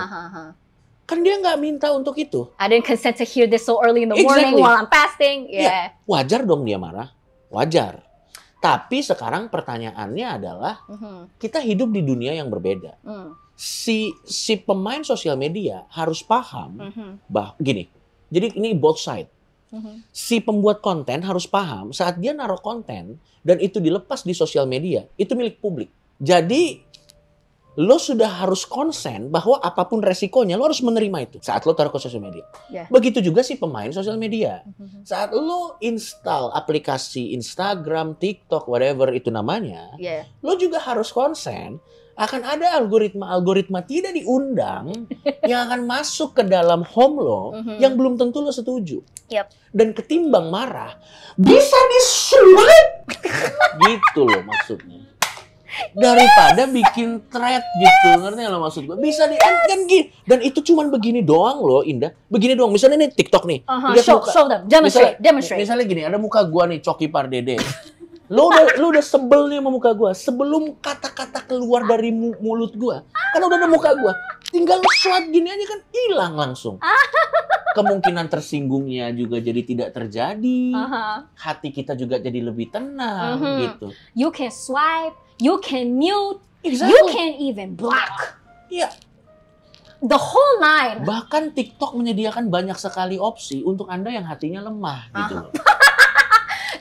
Kan dia nggak minta untuk itu. I didn't consent to hear this so early in the morning exactly. while I'm fasting. Ya, yeah. Ya, wajar dong dia marah, wajar. Tapi sekarang pertanyaannya adalah mm -hmm. kita hidup di dunia yang berbeda. Mm si si pemain sosial media harus paham mm -hmm. bah gini. Jadi ini both side. Mm -hmm. Si pembuat konten harus paham saat dia naruh konten dan itu dilepas di sosial media, itu milik publik. Jadi lo sudah harus konsen bahwa apapun resikonya lo harus menerima itu saat lo taruh ke sosial media. Yeah. Begitu juga si pemain sosial media. Mm -hmm. Saat lo install aplikasi Instagram, TikTok, whatever itu namanya, yeah. lo juga harus konsen akan ada algoritma-algoritma tidak diundang yang akan masuk ke dalam home lo mm-hmm. yang belum tentu lo setuju. Yep. Dan ketimbang marah, bisa disulit. gitu loh maksudnya. Daripada yes. bikin thread gitu, yes. ngerti lo maksud gue? Bisa di yes. kan gini. Dan itu cuman begini doang loh, Indah. Begini doang. Misalnya nih TikTok nih. Uh-huh. Show, muka, show them. Demonstrate, misalnya, demonstrate. Misalnya gini, ada muka gue nih Coki Pardede. Lo udah lo udah sebelnya sama muka gue sebelum kata-kata keluar dari mulut gue. Kan udah ada muka gue. Tinggal lo gini aja kan hilang langsung. Kemungkinan tersinggungnya juga jadi tidak terjadi. Uh -huh. Hati kita juga jadi lebih tenang uh-huh. gitu. You can swipe, you can mute, exactly. you can even block. Iya. Yeah the whole night. Bahkan TikTok menyediakan banyak sekali opsi untuk Anda yang hatinya lemah gitu loh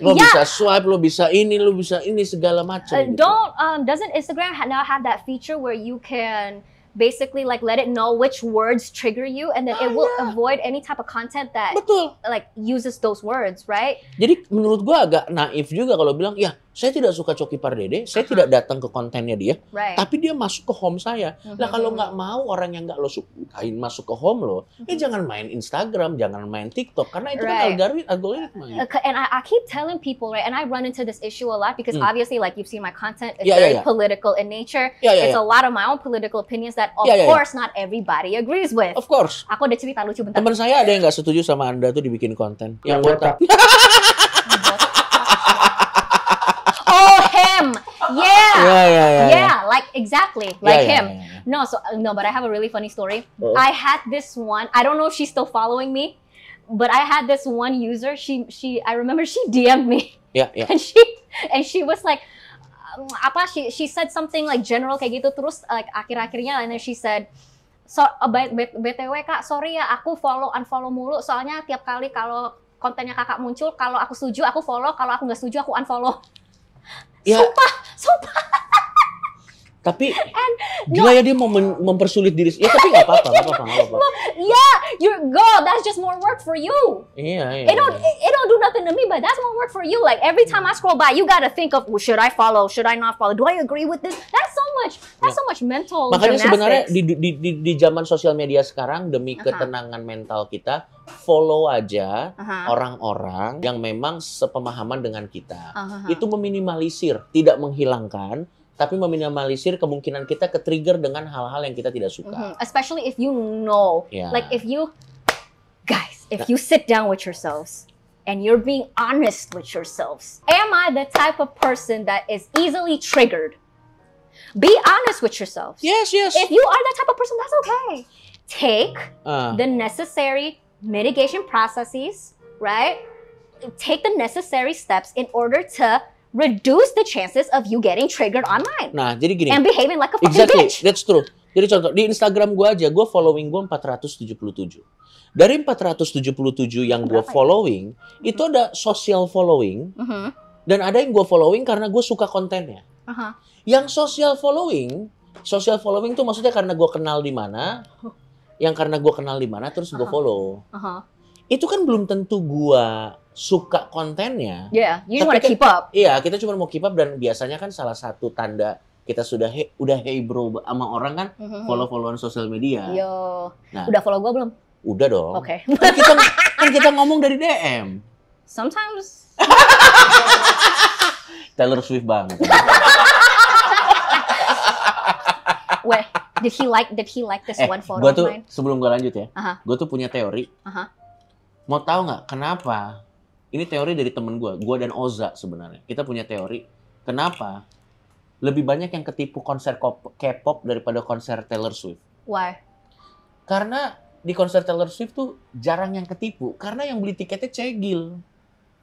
lo yeah. bisa swipe, lo bisa ini, lo bisa ini segala macam. Uh, gitu. Don't um, doesn't Instagram now have that feature where you can basically like let it know which words trigger you and then ah, it will yeah. avoid any type of content that Betul. like uses those words, right? Jadi menurut gua agak naif juga kalau bilang ya saya tidak suka Coki Pardede, saya uh -huh. tidak datang ke kontennya dia, right. tapi dia masuk ke home saya. Mm -hmm. Nah kalau nggak mau orang yang nggak lo sukain masuk ke home lo, mm -hmm. ya mm-hmm. jangan main Instagram, jangan main TikTok, karena itu kan right. kan algoritma. Ya. And I, I keep telling people, right, and I run into this issue a lot because mm. obviously like you've seen my content, it's yeah, very yeah, yeah. political in nature. Yeah, yeah, it's yeah. a lot of my own political opinions that of yeah, yeah, course yeah. not everybody agrees with. Of course. Aku ada cerita lucu bentar. Teman saya ada yang nggak setuju sama Anda tuh dibikin konten. Yang botak. yeah, yeah, yeah, yeah, like exactly like him. No, so no, but I have a really funny story. Uh-oh. I had this one. I don't know if she's still following me, but I had this one user. She she I remember she DM'd me. Yeah, yeah. And she and she was like, um, apa? She she said something like general kayak gitu. Terus like akhir-akhirnya, and then she said so, uh, btw kak sorry ya aku follow unfollow mulu soalnya tiap kali kalau kontennya kakak muncul kalau aku setuju aku follow kalau aku nggak setuju aku unfollow Ya. Sumpah, sumpah. Tapi And gila no, ya dia mau mempersulit diri. Ya tapi nggak apa-apa, nggak apa-apa, nggak apa-apa. Yeah, you're girl. That's just more work for you. Yeah, yeah. It don't iya. it don't do nothing to me, but that's more work for you. Like every time I scroll by, you gotta think of well, should I follow? Should I not follow? Do I agree with this? That's so much. That's yeah. so iya. much mental. Makanya gymnastics. sebenarnya di di di, di zaman sosial media sekarang demi uh -huh. ketenangan mental kita, follow aja uh-huh. orang-orang uh -huh. yang memang sepemahaman dengan kita. Uh -huh. Itu meminimalisir, tidak menghilangkan tapi meminimalisir kemungkinan kita ke trigger dengan hal-hal yang kita tidak suka. Mm-hmm. Especially if you know, yeah. like if you guys, if you sit down with yourselves and you're being honest with yourselves. Am I the type of person that is easily triggered? Be honest with yourselves. Yes, yes. If you are that type of person, that's okay. Take uh. the necessary mitigation processes, right? Take the necessary steps in order to reduce the chances of you getting triggered online. Nah, jadi gini. And behaving like a fucking exactly. bitch. That's true. Jadi contoh, di Instagram gue aja, gue following gue 477. Dari 477 yang gue ya? following, ya? itu ada social following, uh mm-hmm. -huh. dan ada yang gue following karena gue suka kontennya. Uh -huh. Yang social following, social following tuh maksudnya karena gue kenal di mana, oh. yang karena gue kenal di mana terus gue uh -huh. follow. Uh -huh itu kan belum tentu gua suka kontennya. Yeah, you don't wanna kan keep up. Iya, kita cuma mau keep up dan biasanya kan salah satu tanda kita sudah he, udah hey bro sama orang kan mm-hmm. follow followan sosial media. Yo, nah, udah follow gua belum? Udah dong. Oke. Okay. Kan kita kan kita ngomong dari DM. Sometimes. Taylor Swift banget. Wait, did he like did he like this eh, one photo gua tuh, Sebelum gua lanjut ya, uh-huh. gua tuh punya teori. Uh-huh Mau tahu nggak kenapa? Ini teori dari temen gue, gue dan Oza sebenarnya. Kita punya teori. Kenapa lebih banyak yang ketipu konser K-pop daripada konser Taylor Swift? Why? Karena di konser Taylor Swift tuh jarang yang ketipu karena yang beli tiketnya cegil.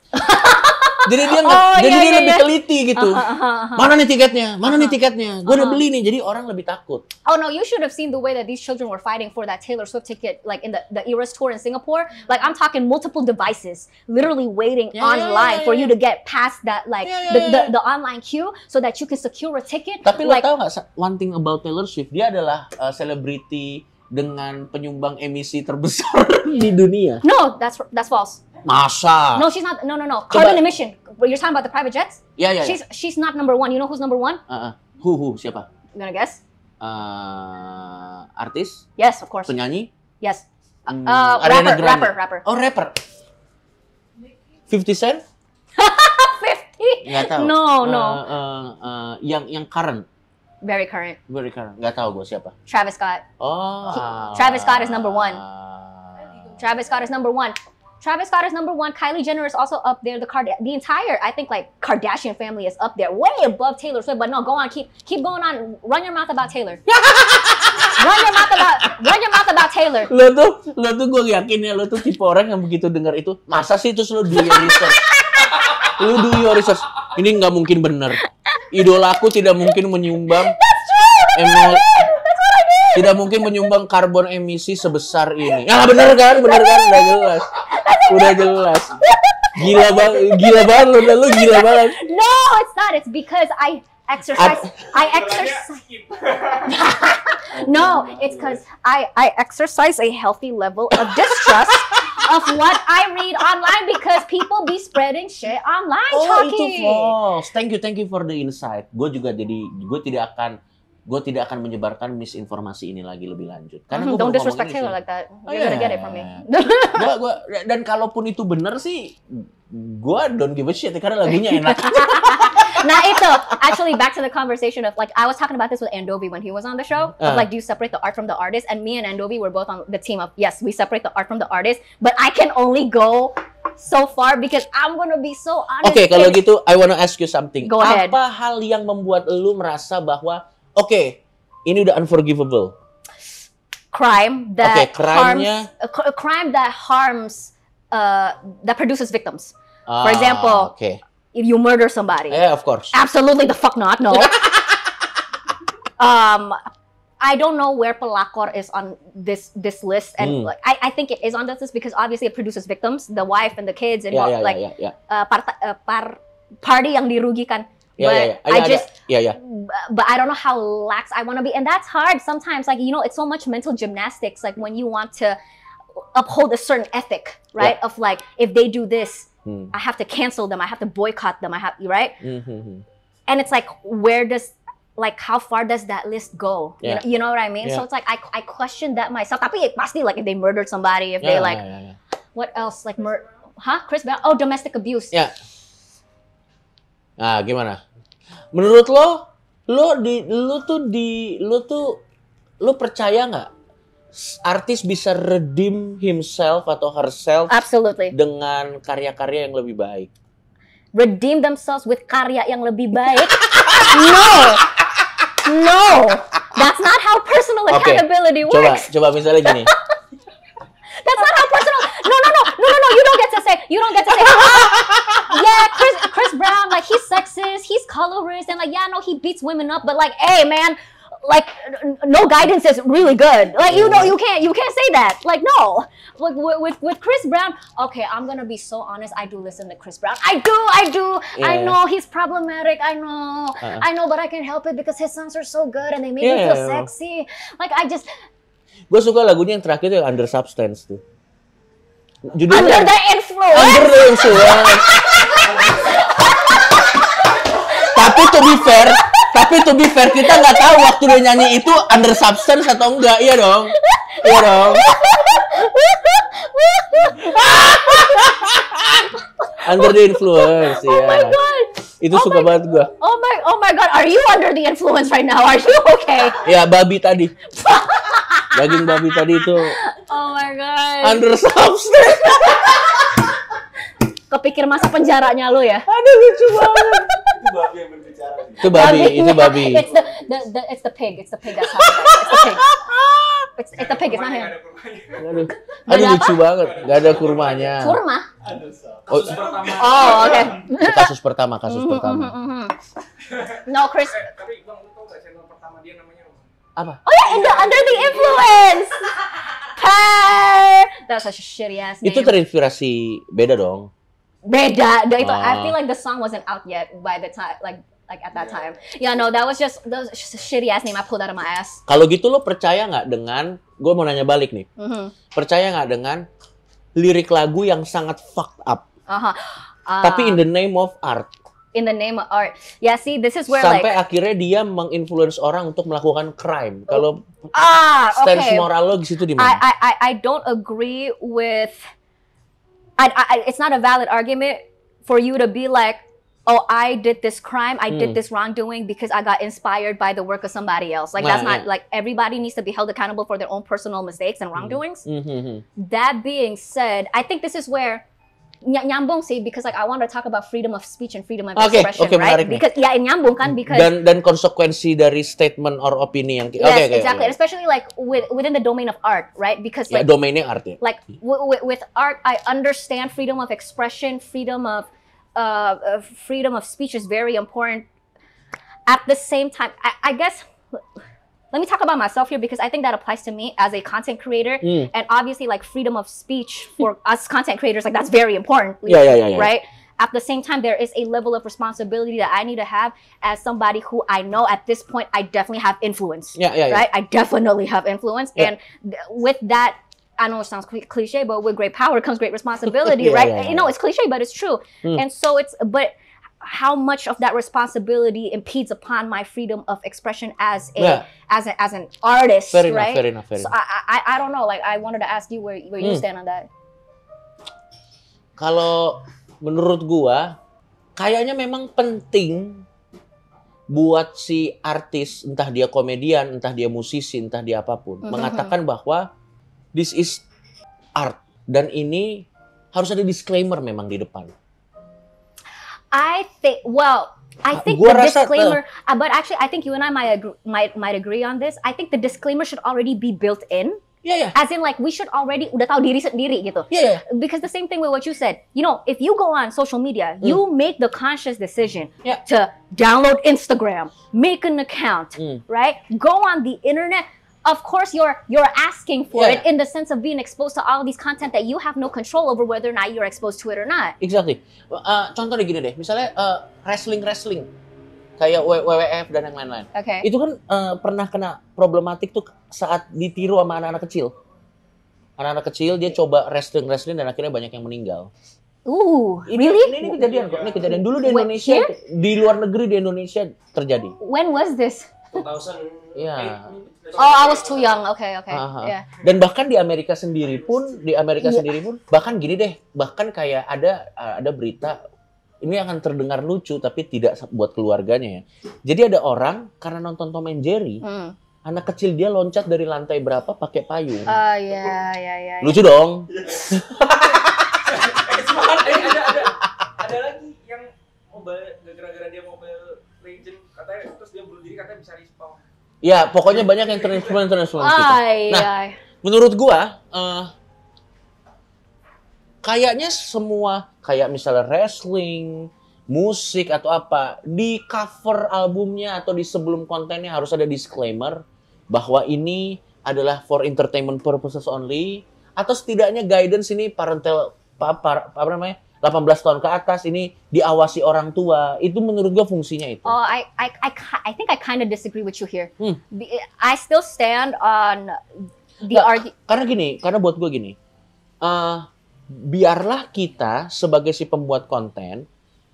jadi dia nggak, oh, jadi iya, dia iya, lebih iya. teliti gitu. Uh, uh, uh, uh, uh, Mana nih tiketnya? Mana uh, uh, nih uh-huh. tiketnya? Gue udah uh-huh. beli nih. Jadi orang lebih takut. Oh no, you should have seen the way that these children were fighting for that Taylor Swift ticket, like in the the Eras tour in Singapore. Like I'm talking multiple devices, literally waiting yeah, online yeah, yeah, yeah. for you to get past that like yeah, yeah, yeah. The, the the online queue so that you can secure a ticket. Tapi like, lo tau nggak one thing about Taylor Swift? Dia adalah uh, selebriti celebrity dengan penyumbang emisi terbesar di dunia. No, that's that's false. Masha. No, she's not. No, no, no. Carbon emission. You're talking about the private jets? Yeah, yeah. She's yeah. she's not number one. You know who's number one? Uh, uh. Who who siapa? You gonna guess? Uh, artist? Yes, of course. Penyanyi? Yes. uh, rapper, rapper, rapper. Oh, rapper. 50 Cent? 50? Nggak No, uh, no. Uh, uh, yang yang current. Very current. Very current. Gak tau gue siapa. Travis Scott. Oh. He, Travis Scott is number one. Ah. Travis Scott is number one. Travis Scott is number one. Kylie Jenner is also up there. The Card- the entire, I think, like Kardashian family is up there, way above Taylor Swift. But no, go on, keep keep going on. Run your mouth about Taylor. run your mouth about run your mouth about Taylor. Lo tuh lo tuh gue yakin ya lo tuh tipe orang yang begitu dengar itu masa sih itu lo do research. lo do your research. Ini nggak mungkin bener. Idolaku tidak mungkin menyumbang. That's true. tidak mungkin menyumbang karbon emisi sebesar ini. Ya bener kan, bener kan, udah jelas udah jelas gila banget gila banget lu lu gila banget no it's not it's because I exercise I exercise no it's because I I exercise a healthy level of distrust of what I read online because people be spreading shit online oh, talking. itu false thank you thank you for the insight gue juga jadi gue tidak akan gue tidak akan menyebarkan misinformasi ini lagi lebih lanjut. Karena hmm, gue don't disrespect like uh, Oh, yeah. Iya. gue, dan kalaupun itu benar sih, gue don't give a shit karena lagunya enak. nah itu, actually back to the conversation of like I was talking about this with Andovi when he was on the show. Uh. Of like, do you separate the art from the artist? And me and Andovi were both on the team of yes, we separate the art from the artist, but I can only go so far because I'm gonna be so honest. Oke, okay, kalau gitu I wanna ask you something. Go ahead. Apa hal yang membuat lu merasa bahwa Oke, okay, ini udah unforgivable. Crime that okay, crime harms uh, a crime that harms uh, that produces victims. Ah, For example, okay. if you murder somebody. Yeah, of course. Absolutely the fuck not. No. um, I don't know where Pelakor is on this this list, and hmm. like, I, I think it is on this list because obviously it produces victims, the wife and the kids, and yeah, yeah, like yeah, yeah, yeah. Uh, part, uh, par, party yang dirugikan. Yeah, yeah, yeah. I, I just, yeah, yeah. But I don't know how lax I want to be, and that's hard sometimes. Like you know, it's so much mental gymnastics. Like when you want to uphold a certain ethic, right? Yeah. Of like, if they do this, hmm. I have to cancel them. I have to boycott them. I have, right? Mm-hmm. mm-hmm. And it's like, where does like how far does that list go? Yeah. You, know, you know what I mean? Yeah. So it's like I, I question that myself. Tapi pasti like if they murdered somebody, if they like what else like mur huh Chris Bell? Oh, domestic abuse. Yeah. Ah, uh, gimana? Menurut lo, lo di lo tuh di lo tuh lo percaya nggak artis bisa redeem himself atau herself Absolutely. dengan karya-karya yang lebih baik. Redeem themselves with karya yang lebih baik? no. No. That's not how personal okay. accountability works. Coba coba misalnya gini. That's not how personal. No, no, no. No, no, no. You don't get to say. You don't get to say. yeah, Chris, Chris Brown, like he's sexist, he's colorist, and like yeah, I know he beats women up, but like, hey man, like no guidance is really good. Like you know, you can't you can't say that. Like no, like with with Chris Brown. Okay, I'm gonna be so honest. I do listen to Chris Brown. I do, I do. Yeah. I know he's problematic. I know, uh I know, but I can help it because his songs are so good and they make yeah. me feel sexy. Like I just. Gue suka lagunya yang terakhir Under Substance tuh. Judulnya Under the Influence. Under the Influence. tapi to be fair, tapi to be fair kita nggak tahu waktu dia nyanyi itu under substance atau enggak, iya dong. Iya dong. under the influence, ya. Oh iya. my god. Itu oh suka my, banget gua. Oh my oh my god, are you under the influence right now? Are you okay? ya, babi tadi. Daging babi tadi itu. Oh my god. Under substance. Kepikir masa penjaranya lo ya? Aduh lucu banget. itu babi yang berbicara. Itu babi, itu babi. It's the, the, the, it's the pig, it's the pig that's talking. It's the pig. It's, it's the pig, it's not him. Aduh, aduh lucu banget. Gak ada kurmanya. Kurma? Oh, oh oke. Okay. Kasus pertama, kasus mm-hmm, pertama. Mm-hmm, mm-hmm. No, Chris. Eh, tapi Bang, lu tau gak channel pertama dia namanya apa? Oh ya, yeah, Under the Influence. Hey, that's such a shitty ass name. Itu terinspirasi beda dong beda. Wow. Itu I feel ah. like the song wasn't out yet by the time like like at that yeah. time. Yeah, no, that was just the shitty ass name I pulled out of my ass. Kalau gitu lo percaya nggak dengan gue mau nanya balik nih, mm-hmm. percaya nggak dengan lirik lagu yang sangat fucked up, uh-huh. uh, tapi in uh, the name of art. In the name of art, ya yeah, sih, this is where sampai like, akhirnya dia menginfluence orang untuk melakukan crime. Kalau ah, stance moral lo di situ di mana? I I I don't agree with I, I, it's not a valid argument for you to be like, oh, I did this crime, I mm. did hmm. this wrongdoing because I got inspired by the work of somebody else. Like, right, that's not like everybody needs to be held accountable for their own personal mistakes and hmm. wrongdoings. Mm-hmm. That being said, I think this is where nyambung sih because like I want to talk about freedom of speech and freedom of okay, expression okay, right menarik because nih. ya nyambung kan because dan dan konsekuensi dari statement or opini yang yes, okay, okay, exactly okay. And especially like with, within the domain of art right because ya, like, yeah, domainnya art ya like with, with art I understand freedom of expression freedom of uh, freedom of speech is very important at the same time I, I guess let me talk about myself here because I think that applies to me as a content creator. Mm. And obviously, like freedom of speech for us content creators, like that's very important. Yeah, yeah, yeah, yeah. Right? At the same time, there is a level of responsibility that I need to have as somebody who I know at this point I definitely have influence. Yeah, yeah, yeah. Right? I definitely have influence. Yeah. And th- with that, I know it sounds cliche, but with great power comes great responsibility, yeah, right? Yeah, you know, it's cliche, but it's true. Mm. And so it's, but how much of that responsibility impedes upon my freedom of expression as a yeah. as, a, as an artist fair right enough, fair enough, fair so enough. I, I i don't know like i wanted to ask you where where you hmm. stand on that kalau menurut gua kayaknya memang penting buat si artis entah dia komedian entah dia musisi entah dia apapun mm -hmm. mengatakan bahwa this is art dan ini harus ada disclaimer memang di depan I think. Well, I think the disclaimer, uh, uh, but actually, I think you and I might, agree, might might agree on this. I think the disclaimer should already be built in. Yeah, yeah. As in, like, we should already udah tahu diri sendiri gitu. Yeah, yeah. Because the same thing with what you said. You know, if you go on social media, mm. you make the conscious decision yeah. to download Instagram, make an account, mm. right? Go on the internet. of course you're you're asking for yeah. it in the sense of being exposed to all these content that you have no control over whether or not you're exposed to it or not. Exactly. Uh, contohnya gini deh, misalnya uh, wrestling wrestling kayak WWF dan yang lain-lain. Okay. Itu kan uh, pernah kena problematik tuh saat ditiru sama anak-anak kecil. Anak-anak kecil dia coba wrestling wrestling dan akhirnya banyak yang meninggal. Uh, ini, really? Ini, ini kejadian kok. Ini kejadian dulu di Indonesia, di luar negeri di Indonesia terjadi. When was this? 2000. Yeah. Oh, I was too young. Oke, okay, oke. Okay. Yeah. Dan bahkan di Amerika sendiri pun, di Amerika yeah. sendiri pun, bahkan gini deh, bahkan kayak ada eh, ada berita ini akan terdengar lucu tapi tidak buat keluarganya ya. Jadi ada orang karena nonton Tom and Jerry, mm. anak kecil dia loncat dari lantai berapa pakai payung. Oh iya, iya, iya. Lucu dong. Eh, eh, ada, ada, ada lagi yang mobile gara-gara dia mobile legend katanya terus dia bunuh diri katanya bisa respawn. Ya, pokoknya banyak yang terinfluence terinfluence Oh, gitu. ah, nah, iya. nah, menurut gua uh, kayaknya semua kayak misalnya wrestling, musik atau apa di cover albumnya atau di sebelum kontennya harus ada disclaimer bahwa ini adalah for entertainment purposes only atau setidaknya guidance ini parental apa, apa namanya 18 tahun ke atas ini diawasi orang tua itu menurut gue fungsinya itu. Oh, I I I, I think I kind of disagree with you here. Hmm. I still stand on the nah, argument Karena gini, karena buat gue gini, uh, biarlah kita sebagai si pembuat konten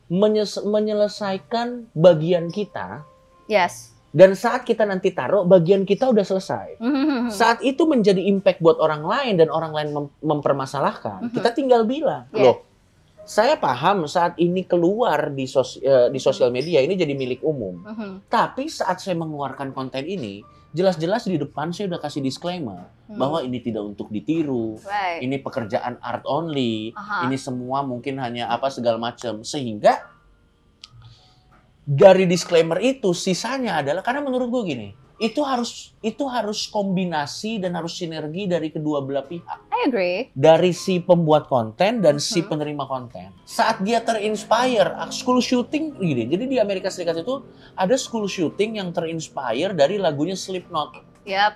menyelesaikan bagian kita. Yes. Dan saat kita nanti taruh, bagian kita udah selesai. Mm-hmm. Saat itu menjadi impact buat orang lain dan orang lain mem- mempermasalahkan, mm-hmm. kita tinggal bilang, yeah. loh, saya paham saat ini keluar di sos eh, di sosial media ini jadi milik umum. Mm-hmm. Tapi saat saya mengeluarkan konten ini, jelas-jelas di depan saya udah kasih disclaimer mm. bahwa ini tidak untuk ditiru, right. ini pekerjaan art only, uh-huh. ini semua mungkin hanya apa segala macam sehingga dari disclaimer itu sisanya adalah karena menurut gue gini itu harus itu harus kombinasi dan harus sinergi dari kedua belah pihak. I agree. Dari si pembuat konten dan uh-huh. si mm-hmm. penerima konten. Saat dia terinspire, ah, school shooting gini. Jadi di Amerika Serikat itu ada school shooting yang terinspire dari lagunya Slipknot. Yep.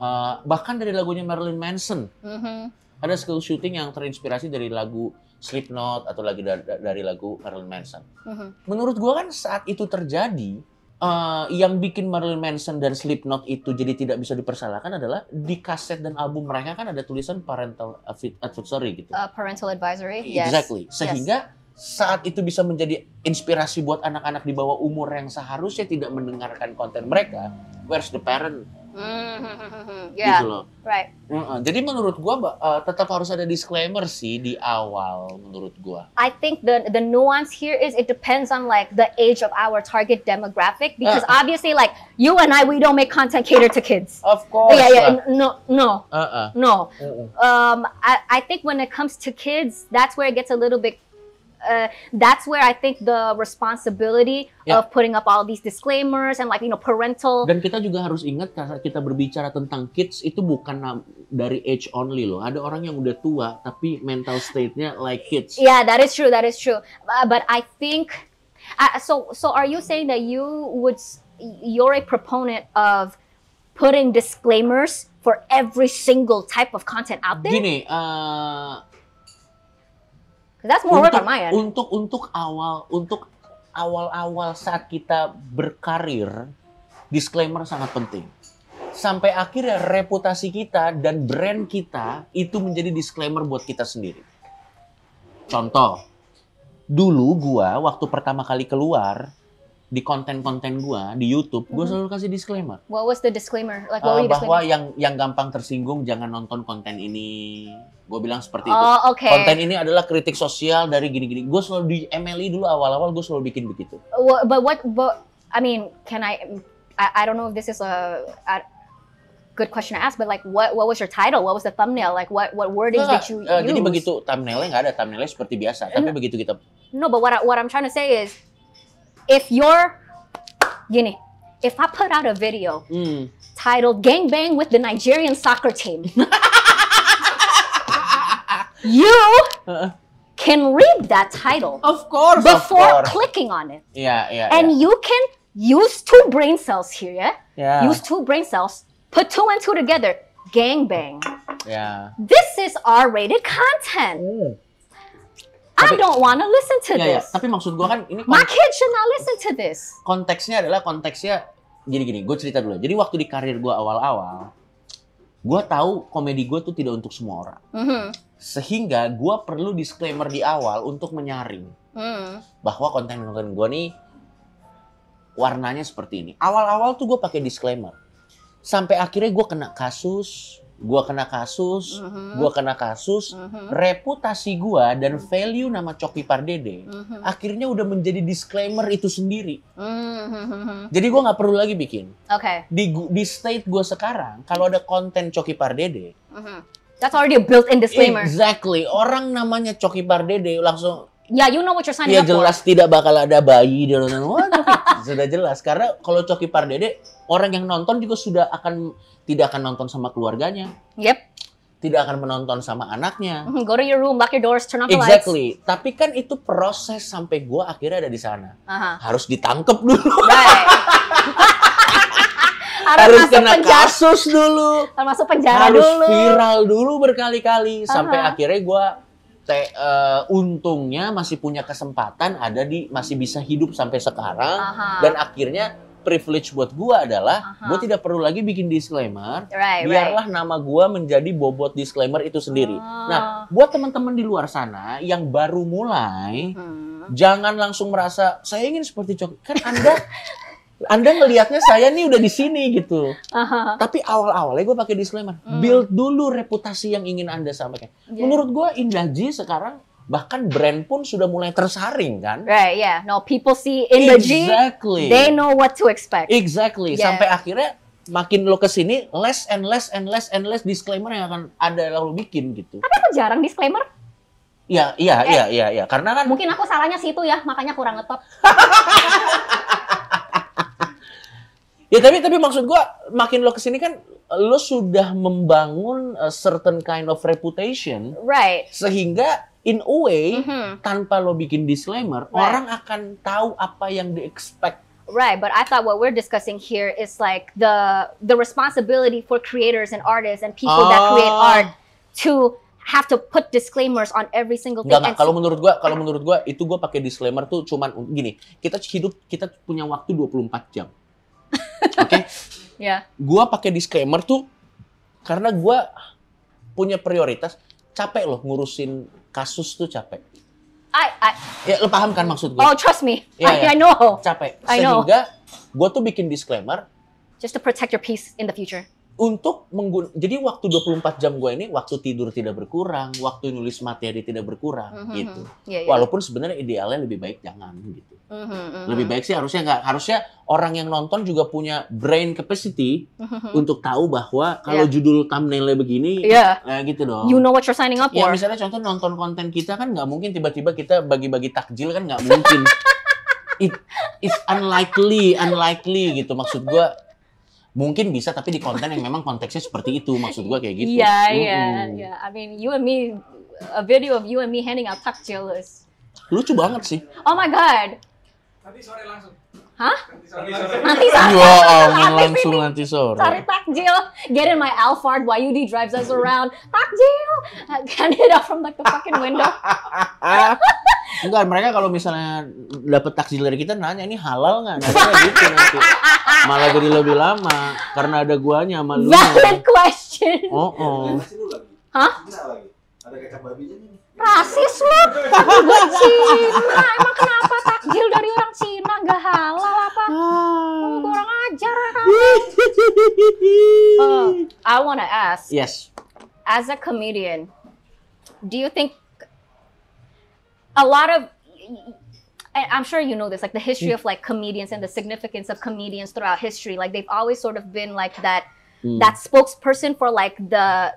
Uh, ah, bahkan dari lagunya Marilyn Manson. Uh-huh. Ada school shooting yang terinspirasi dari lagu Sleep Slipknot atau lagi dari, lagu Marilyn Manson. Uh-huh. Menurut gua kan saat itu terjadi uh, yang bikin Marilyn Manson dan Sleep Slipknot itu jadi tidak bisa dipersalahkan adalah di kaset dan album mereka kan ada tulisan parental advisory gitu. Uh, parental advisory. Yes. Exactly. Sehingga yes. saat itu bisa menjadi inspirasi buat anak-anak di bawah umur yang seharusnya tidak mendengarkan konten mereka. Where's the parent? Mm-hmm. Yeah. Gitu loh. Right. Mm-hmm. Jadi menurut gua uh, tetap harus ada disclaimer sih di awal menurut gua. I think the the nuance here is it depends on like the age of our target demographic because uh, obviously like you and I we don't make content cater to kids. Of course. Yeah, yeah. Uh. No, no. Uh-uh. No. Uh-uh. Um, I I think when it comes to kids, that's where it gets a little bit uh, that's where I think the responsibility yeah. of putting up all these disclaimers and like you know parental. Dan kita juga harus ingat karena kita berbicara tentang kids itu bukan dari age only loh. Ada orang yang udah tua tapi mental state-nya like kids. Yeah, that is true. That is true. Uh, but I think uh, so. So are you saying that you would you're a proponent of putting disclaimers for every single type of content out there? Gini, uh, That's more untuk, work on my end. Untuk untuk awal untuk awal-awal saat kita berkarir, disclaimer sangat penting. Sampai akhirnya reputasi kita dan brand kita itu menjadi disclaimer buat kita sendiri. Contoh, dulu gua waktu pertama kali keluar, di konten-konten gua di YouTube, gua mm-hmm. selalu kasih disclaimer. What was the disclaimer? Like what uh, bahwa yang yang gampang tersinggung jangan nonton konten ini. Gue bilang seperti oh, itu. Okay. Konten ini adalah kritik sosial dari gini-gini. Gue selalu di MLI dulu awal-awal gue selalu bikin begitu. Well, but what? But I mean, can I? I, I don't know if this is a. a good question to ask, but like what what was your title? What was the thumbnail? Like what what wording nah, did you uh, use? Jadi begitu thumbnailnya nggak ada thumbnailnya seperti biasa, tapi begitu kita. No, but what I, what I'm trying to say is if you're, you know, if I put out a video mm. titled "Gang Bang with the Nigerian Soccer Team," you uh can read that title, of course, before of course. clicking on it. Yeah, yeah. And yeah. you can use two brain cells here. Yeah? yeah. Use two brain cells. Put two and two together. Gang bang. Yeah. This is R-rated content. Oh. Tapi, I don't wanna listen to iya, iya. this. Iya. Tapi maksud gua kan ini My kid should not listen to this. Konteksnya adalah konteksnya gini-gini. Gue cerita dulu. Jadi waktu di karir gue awal-awal, gue tahu komedi gue tuh tidak untuk semua orang. Mm -hmm. Sehingga gue perlu disclaimer di awal untuk menyaring mm. bahwa konten-konten gue nih warnanya seperti ini. Awal-awal tuh gue pakai disclaimer. Sampai akhirnya gue kena kasus, Gua kena kasus, mm-hmm. gue kena kasus, mm-hmm. reputasi gua dan mhm. value nama Coki Pardede mm-hmm. akhirnya udah menjadi disclaimer itu sendiri. Mm-hmm. Jadi gua nggak perlu lagi bikin. Oke. Okay. Di di state gua sekarang, kalau ada konten Coki Pardede, mm-hmm. that's already a built-in disclaimer. Exactly. Orang namanya Coki Pardede langsung ya you know what you're signing ya, up jelas for. tidak bakal ada bayi di nonton. Wah, sudah jelas karena kalau Coki Pardede orang yang nonton juga sudah akan tidak akan nonton sama keluarganya. Yep. Tidak akan menonton sama anaknya. Mm-hmm, go to your room, lock your doors, turn off the lights. Exactly. Tapi kan itu proses sampai gue akhirnya ada di sana. Uh -huh. Harus ditangkep dulu. Right. harus, kena penjara. kasus dulu. Harus masuk penjara harus dulu. Harus viral dulu berkali-kali uh -huh. sampai akhirnya gue te, uh, untungnya masih punya kesempatan ada di masih bisa hidup sampai sekarang -huh. dan akhirnya privilege buat gua adalah -huh. gua tidak perlu lagi bikin disclaimer right, biarlah right. nama gua menjadi bobot disclaimer itu sendiri. Oh. Nah, buat teman-teman di luar sana yang baru mulai -huh. Hmm. jangan langsung merasa saya ingin seperti Coki. Kan Anda Anda ngelihatnya saya nih udah di sini gitu. Aha. Tapi awal-awalnya gue pakai disclaimer, hmm. build dulu reputasi yang ingin Anda sampaikan. Yeah. Menurut gue Indaji sekarang bahkan brand pun sudah mulai tersaring kan? Right, yeah. No, people see Indaji. Exactly. They know what to expect. Exactly. Yeah. Sampai akhirnya makin lo kesini less and less and less and less disclaimer yang akan ada lo bikin gitu. Tapi aku jarang disclaimer? Iya, iya, iya, iya, iya. Karena kan mungkin aku salahnya situ ya, makanya kurang ngetop. Ya tapi tapi maksud gua makin lo kesini kan lo sudah membangun a certain kind of reputation, right? Sehingga in a way mm-hmm. tanpa lo bikin disclaimer right. orang akan tahu apa yang di expect. Right, but I thought what we're discussing here is like the the responsibility for creators and artists and people oh. that create ah. art to have to put disclaimers on every single thing. Enggak, kalau menurut gua, kalau menurut gua itu gua pakai disclaimer tuh cuman gini, kita hidup kita punya waktu 24 jam. Oke. Okay? ya. Gua pakai disclaimer tuh karena gua punya prioritas. Capek loh ngurusin kasus tuh capek. I, I, ya lo paham kan maksud gue? Oh trust me, ya, I, ya. I know. Capek. I know. Sehingga gue tuh bikin disclaimer. Just to protect your peace in the future untuk menggun jadi waktu 24 jam gue ini waktu tidur tidak berkurang, waktu nulis materi tidak berkurang mm -hmm. gitu. Yeah, yeah. Walaupun sebenarnya idealnya lebih baik jangan gitu. Mm -hmm, Lebih baik sih harusnya nggak harusnya orang yang nonton juga punya brain capacity mm -hmm. untuk tahu bahwa kalau yeah. judul thumbnailnya begini yeah. eh, gitu dong. You know what you're signing up ya, for. Ya misalnya contoh nonton konten kita kan nggak mungkin tiba-tiba kita bagi-bagi takjil kan nggak mungkin. It, it's unlikely, unlikely gitu maksud gue mungkin bisa tapi di konten yang memang konteksnya seperti itu maksud gua kayak gitu. Iya yeah, iya yeah, iya. Yeah. I mean you and me a video of you and me handing out tuck jealous. lucu banget sih. Oh my god. Tapi sore langsung. Hah? Nanti sore. Ya ampun langsung nanti sore. Cari takjil. Get in my Alphard while UD drives us around. Takjil. Kan it out from like the fucking window. Enggak, mereka kalau misalnya dapat takjil dari kita nanya ini halal nggak? Nanya gitu nanti. Malah jadi lebih lama karena ada guanya sama lu. Valid question. Oh, oh. Hah? Ada kecap babinya nih. rasis lu gue Cina emang kenapa takjil dari orang Cina halal apa oh, kurang ajar uh, I wanna ask yes as a comedian do you think a lot of I'm sure you know this, like the history mm. of like comedians and the significance of comedians throughout history. Like they've always sort of been like that, mm. that spokesperson for like the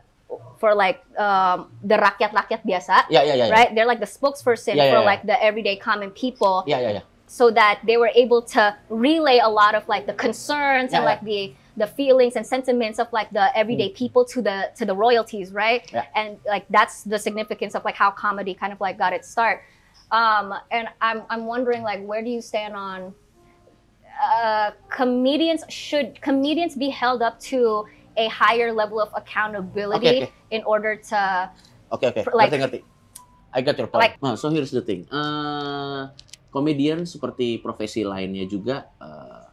for like um, the rakyat rakyat biasa. Yeah, yeah, yeah, yeah. Right? They're like the spokesperson yeah, yeah, for like the everyday common people. Yeah, yeah, yeah. So that they were able to relay a lot of like the concerns and like the the feelings and sentiments of like the everyday mm. people to the to the royalties, right? Yeah. And like that's the significance of like how comedy kind of like got its start. Um, and I'm I'm wondering like where do you stand on uh, comedians should comedians be held up to a higher level of accountability okay, okay. in order to okay okay like, ngerti ngerti I got your point like, oh, so here's the thing uh, komedian seperti profesi lainnya juga uh,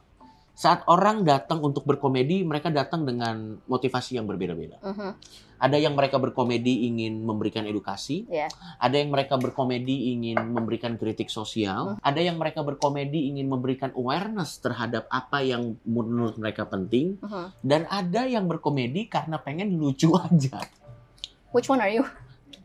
saat orang datang untuk berkomedi, mereka datang dengan motivasi yang berbeda-beda. Uh mm-hmm. -huh. Ada yang mereka berkomedi ingin memberikan edukasi, yeah. ada yang mereka berkomedi ingin memberikan kritik sosial, uh mm-hmm. -huh. ada yang mereka berkomedi ingin memberikan awareness terhadap apa yang menurut mereka penting, uh mm-hmm. -huh. dan ada yang berkomedi karena pengen lucu aja. Which one are you?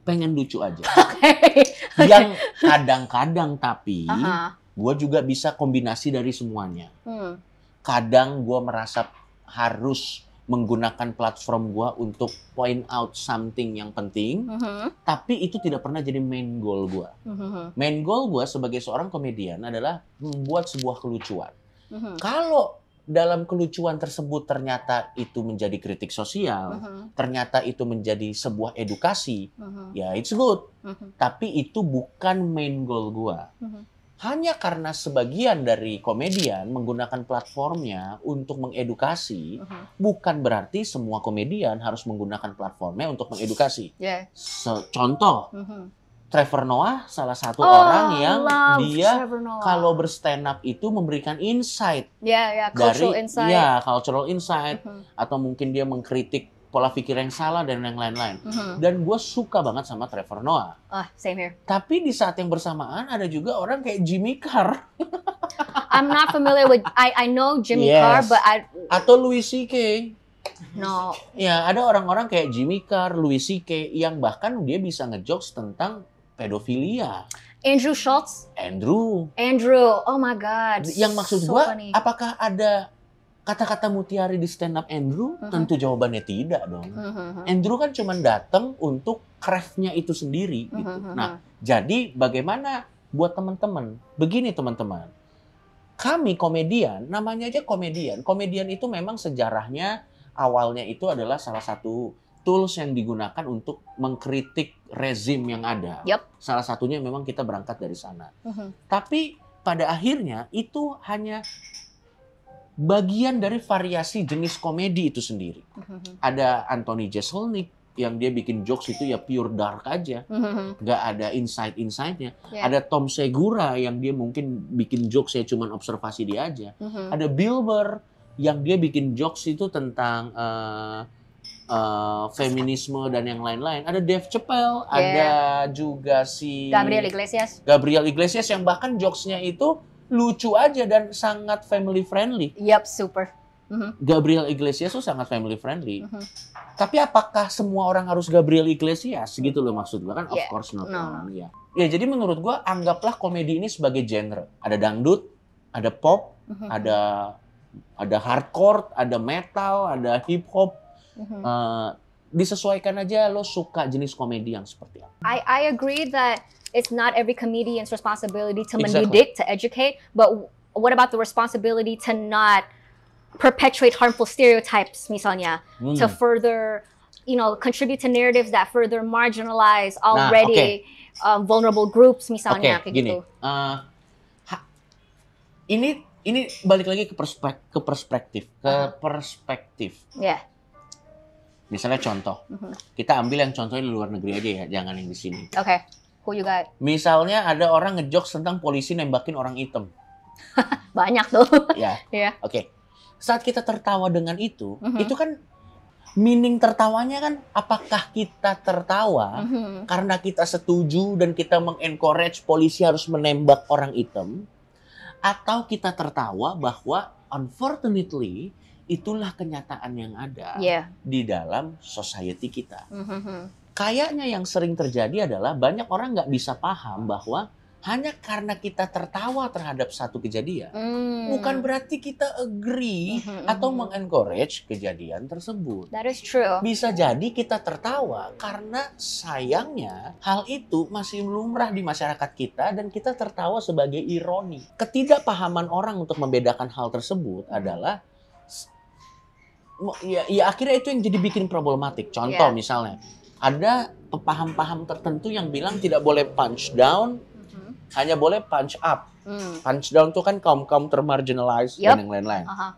Pengen lucu aja. okay. Yang kadang-kadang tapi uh -huh. gue juga bisa kombinasi dari semuanya. Hmm kadang gue merasa harus menggunakan platform gue untuk point out something yang penting, uh mm-hmm. -huh. tapi itu tidak pernah jadi main goal gue. Uh -huh. Main goal gue sebagai seorang komedian adalah membuat sebuah kelucuan. Uh mm-hmm. -huh. Kalau dalam kelucuan tersebut ternyata itu menjadi kritik sosial, uh mm-hmm. -huh. ternyata itu menjadi sebuah edukasi, uh -huh. ya it's good. Uh -huh. Tapi itu bukan main goal gue. Uh -huh hanya karena sebagian dari komedian menggunakan platformnya untuk mengedukasi, uh -huh. bukan berarti semua komedian harus menggunakan platformnya untuk mengedukasi. Yeah. contoh, uh -huh. Trevor Noah salah satu oh, orang yang dia kalau berstand up itu memberikan insight yeah, yeah, cultural dari insight. ya cultural insight uh -huh. atau mungkin dia mengkritik pola pikir yang salah dan yang lain-lain. Mm -hmm. Dan gue suka banget sama Trevor Noah. Oh, same here. Tapi di saat yang bersamaan ada juga orang kayak Jimmy Carr. I'm not familiar with I I know Jimmy yes. Carr, but I atau Louis C.K. No. Ya ada orang-orang kayak Jimmy Carr, Louis C.K. yang bahkan dia bisa ngejokes tentang pedofilia. Andrew Schultz. Andrew. Andrew. Oh my God. Yang maksud so gue, apakah ada kata-kata mutiari di stand up Andrew uh-huh. tentu jawabannya tidak dong. Uh-huh. Andrew kan cuma datang untuk craftnya itu sendiri. Uh-huh. Gitu. Nah, jadi bagaimana buat teman-teman? Begini teman-teman, kami komedian, namanya aja komedian. Komedian itu memang sejarahnya awalnya itu adalah salah satu tools yang digunakan untuk mengkritik rezim yang ada. Yep. Salah satunya memang kita berangkat dari sana. Uh-huh. Tapi pada akhirnya itu hanya bagian dari variasi jenis komedi itu sendiri. Mm-hmm. Ada Anthony Jeselnik yang dia bikin jokes itu ya pure dark aja, mm-hmm. nggak ada insight-insightnya. Yeah. Ada Tom Segura yang dia mungkin bikin jokes ya cuman observasi dia aja. Mm-hmm. Ada Bill Burr yang dia bikin jokes itu tentang uh, uh, feminisme dan yang lain-lain. Ada Dave Chappelle, yeah. ada juga si Gabriel Iglesias. Gabriel Iglesias yang bahkan jokesnya itu lucu aja dan sangat family friendly. Yap, super. Mm-hmm. Gabriel Iglesias tuh sangat family friendly. Mm-hmm. Tapi apakah semua orang harus Gabriel Iglesias gitu loh maksud gue kan? Yeah. Of course not. No. no. Ya. ya jadi menurut gue anggaplah komedi ini sebagai genre. Ada dangdut, ada pop, mm-hmm. ada ada hardcore, ada metal, ada hip hop. Mm-hmm. Uh, disesuaikan aja lo suka jenis komedi yang seperti apa. I I agree that it's not every comedian's responsibility to exactly. mendict, to educate, but what about the responsibility to not perpetuate harmful stereotypes, misalnya, mm. to further, you know, contribute to narratives that further marginalize ah, already nah, okay. um, vulnerable groups, misalnya, okay, kayak gini. gitu. Uh, ha, ini ini balik lagi ke perspek ke perspektif, ke uh-huh. perspektif. Ya. Yeah. Misalnya contoh, mm-hmm. kita ambil yang contohnya di luar negeri aja ya, jangan yang di sini. Oke. Okay aku juga. Misalnya ada orang ngejokes tentang polisi nembakin orang hitam. Banyak tuh. Ya. ya. Oke. Okay. Saat kita tertawa dengan itu, mm-hmm. itu kan meaning tertawanya kan apakah kita tertawa mm-hmm. karena kita setuju dan kita mengencourage polisi harus menembak orang hitam atau kita tertawa bahwa unfortunately itulah kenyataan yang ada yeah. di dalam society kita. Mm-hmm kayaknya yang sering terjadi adalah banyak orang nggak bisa paham bahwa hanya karena kita tertawa terhadap satu kejadian, mm. bukan berarti kita agree mhm, mhm. atau mm-hmm. mengencourage kejadian tersebut. That is true. Bisa jadi kita tertawa karena sayangnya hal itu masih lumrah di masyarakat kita dan kita tertawa sebagai ironi. Ketidakpahaman orang untuk membedakan hal tersebut mhm. adalah ya, ya akhirnya itu yang jadi bikin problematik. Contoh yeah. misalnya, ada paham-paham tertentu yang bilang tidak boleh punch down, mm-hmm. hanya boleh punch up. Mm. Punch down itu kan kaum-kaum termarginalized yep. dan yang lain-lain. Uh-huh.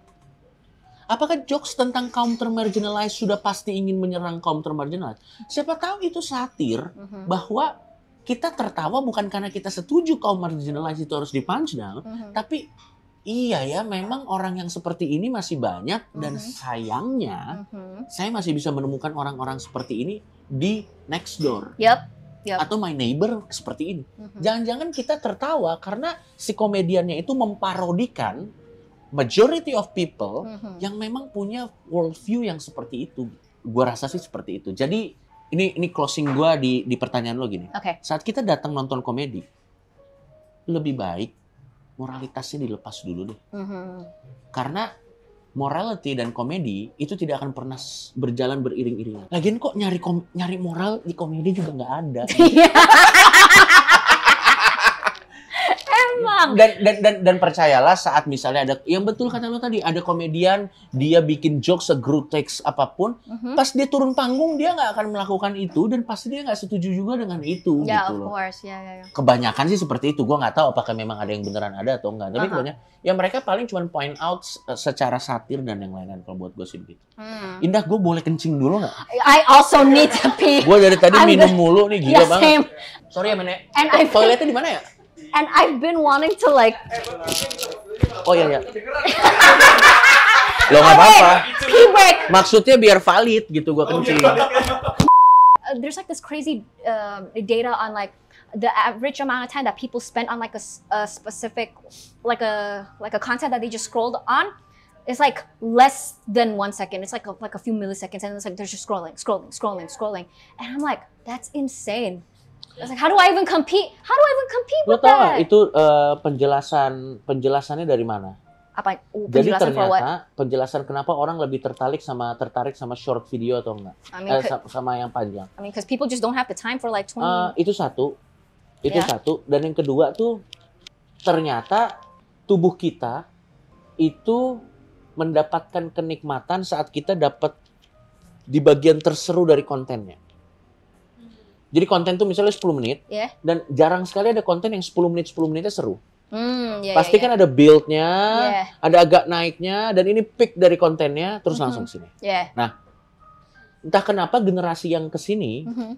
Apakah jokes tentang kaum termarginalized sudah pasti ingin menyerang kaum termarginalized? Siapa tahu itu satir mm-hmm. bahwa kita tertawa bukan karena kita setuju kaum marginalized itu harus di punch down, mm-hmm. tapi Iya ya, memang orang yang seperti ini masih banyak dan mm -hmm. sayangnya mm -hmm. saya masih bisa menemukan orang-orang seperti ini di next door. Yep. Yep. Atau my neighbor seperti ini. Mm-hmm. Jangan-jangan kita tertawa karena si komediannya itu memparodikan majority of people mm-hmm. yang memang punya world view yang seperti itu. Gua rasa sih seperti itu. Jadi ini ini closing gua di di pertanyaan lo gini. Okay. Saat kita datang nonton komedi, lebih baik moralitasnya dilepas dulu deh. Mm-hmm. Karena morality dan komedi itu tidak akan pernah berjalan beriring-iringan. Lagian kok nyari kom- nyari moral di komedi juga nggak ada. doang. Dan, dan dan dan percayalah saat misalnya ada yang betul kata lo tadi ada komedian dia bikin joke segrutex apapun, mm-hmm. pas dia turun panggung dia nggak akan melakukan itu dan pasti dia nggak setuju juga dengan itu. Ya gitu of course, ya, ya, ya. Kebanyakan sih seperti itu. Gue nggak tahu apakah memang ada yang beneran ada atau enggak. Tapi uh-huh. banyak ya mereka paling cuma point out eh, secara satir dan yang lain-lain kalau buat gue sih gitu. Hmm. Indah gue boleh kencing dulu nggak? I also need to pee. gue dari tadi I'm minum the... mulu nih gila yeah, banget. Same. Sorry ya menek. And Toiletnya di mana ya? and I've been wanting to like. Oh yeah, yeah. Lo nggak apa-apa. Pee break. Maksudnya biar valid gitu gue oh, kencing. Uh, there's like this crazy uh, data on like the average amount of time that people spend on like a, a, specific like a like a content that they just scrolled on it's like less than one second it's like a, like a few milliseconds and it's like they're just scrolling scrolling scrolling scrolling and i'm like that's insane like, how do I even compete? How do I even compete with that? itu uh, penjelasan penjelasannya dari mana? Apa uh, penjelasan Jadi ternyata penjelasan kenapa orang lebih tertarik sama tertarik sama short video atau enggak? I mean, eh, sama yang panjang. I mean, because people just don't have the time for like 20. Uh, ah, itu satu. Itu yeah. satu dan yang kedua tuh ternyata tubuh kita itu mendapatkan kenikmatan saat kita dapat di bagian terseru dari kontennya. Jadi konten tuh misalnya 10 menit yeah. dan jarang sekali ada konten yang 10 menit 10 menitnya seru. Mm, yeah, Pasti yeah, kan yeah. ada build-nya, yeah. ada agak naiknya dan ini peak dari kontennya terus mm -hmm. langsung sini. Yeah. Nah, entah kenapa generasi yang kesini mm -hmm.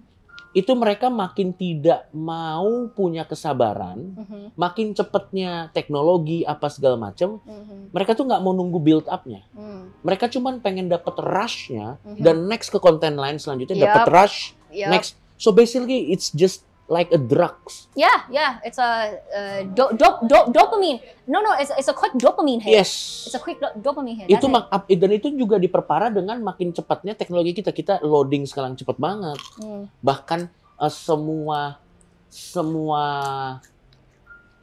itu mereka makin tidak mau punya kesabaran, mm -hmm. makin cepetnya teknologi apa segala macam, mm -hmm. mereka tuh nggak mau nunggu build upnya. Mm. Mereka cuman pengen dapat rushnya mm -hmm. dan next ke konten lain selanjutnya yep. dapat rush, yep. next So basically, it's just like a drugs. Yeah, yeah, it's a uh, do, do, do, dopamine. No, no, it's, a, it's a quick dopamine hit. Yes. It's a quick do, dopamine hit. Itu mak it. dan itu juga diperparah dengan makin cepatnya teknologi kita. Kita loading sekarang cepat banget. Hmm. Bahkan uh, semua semua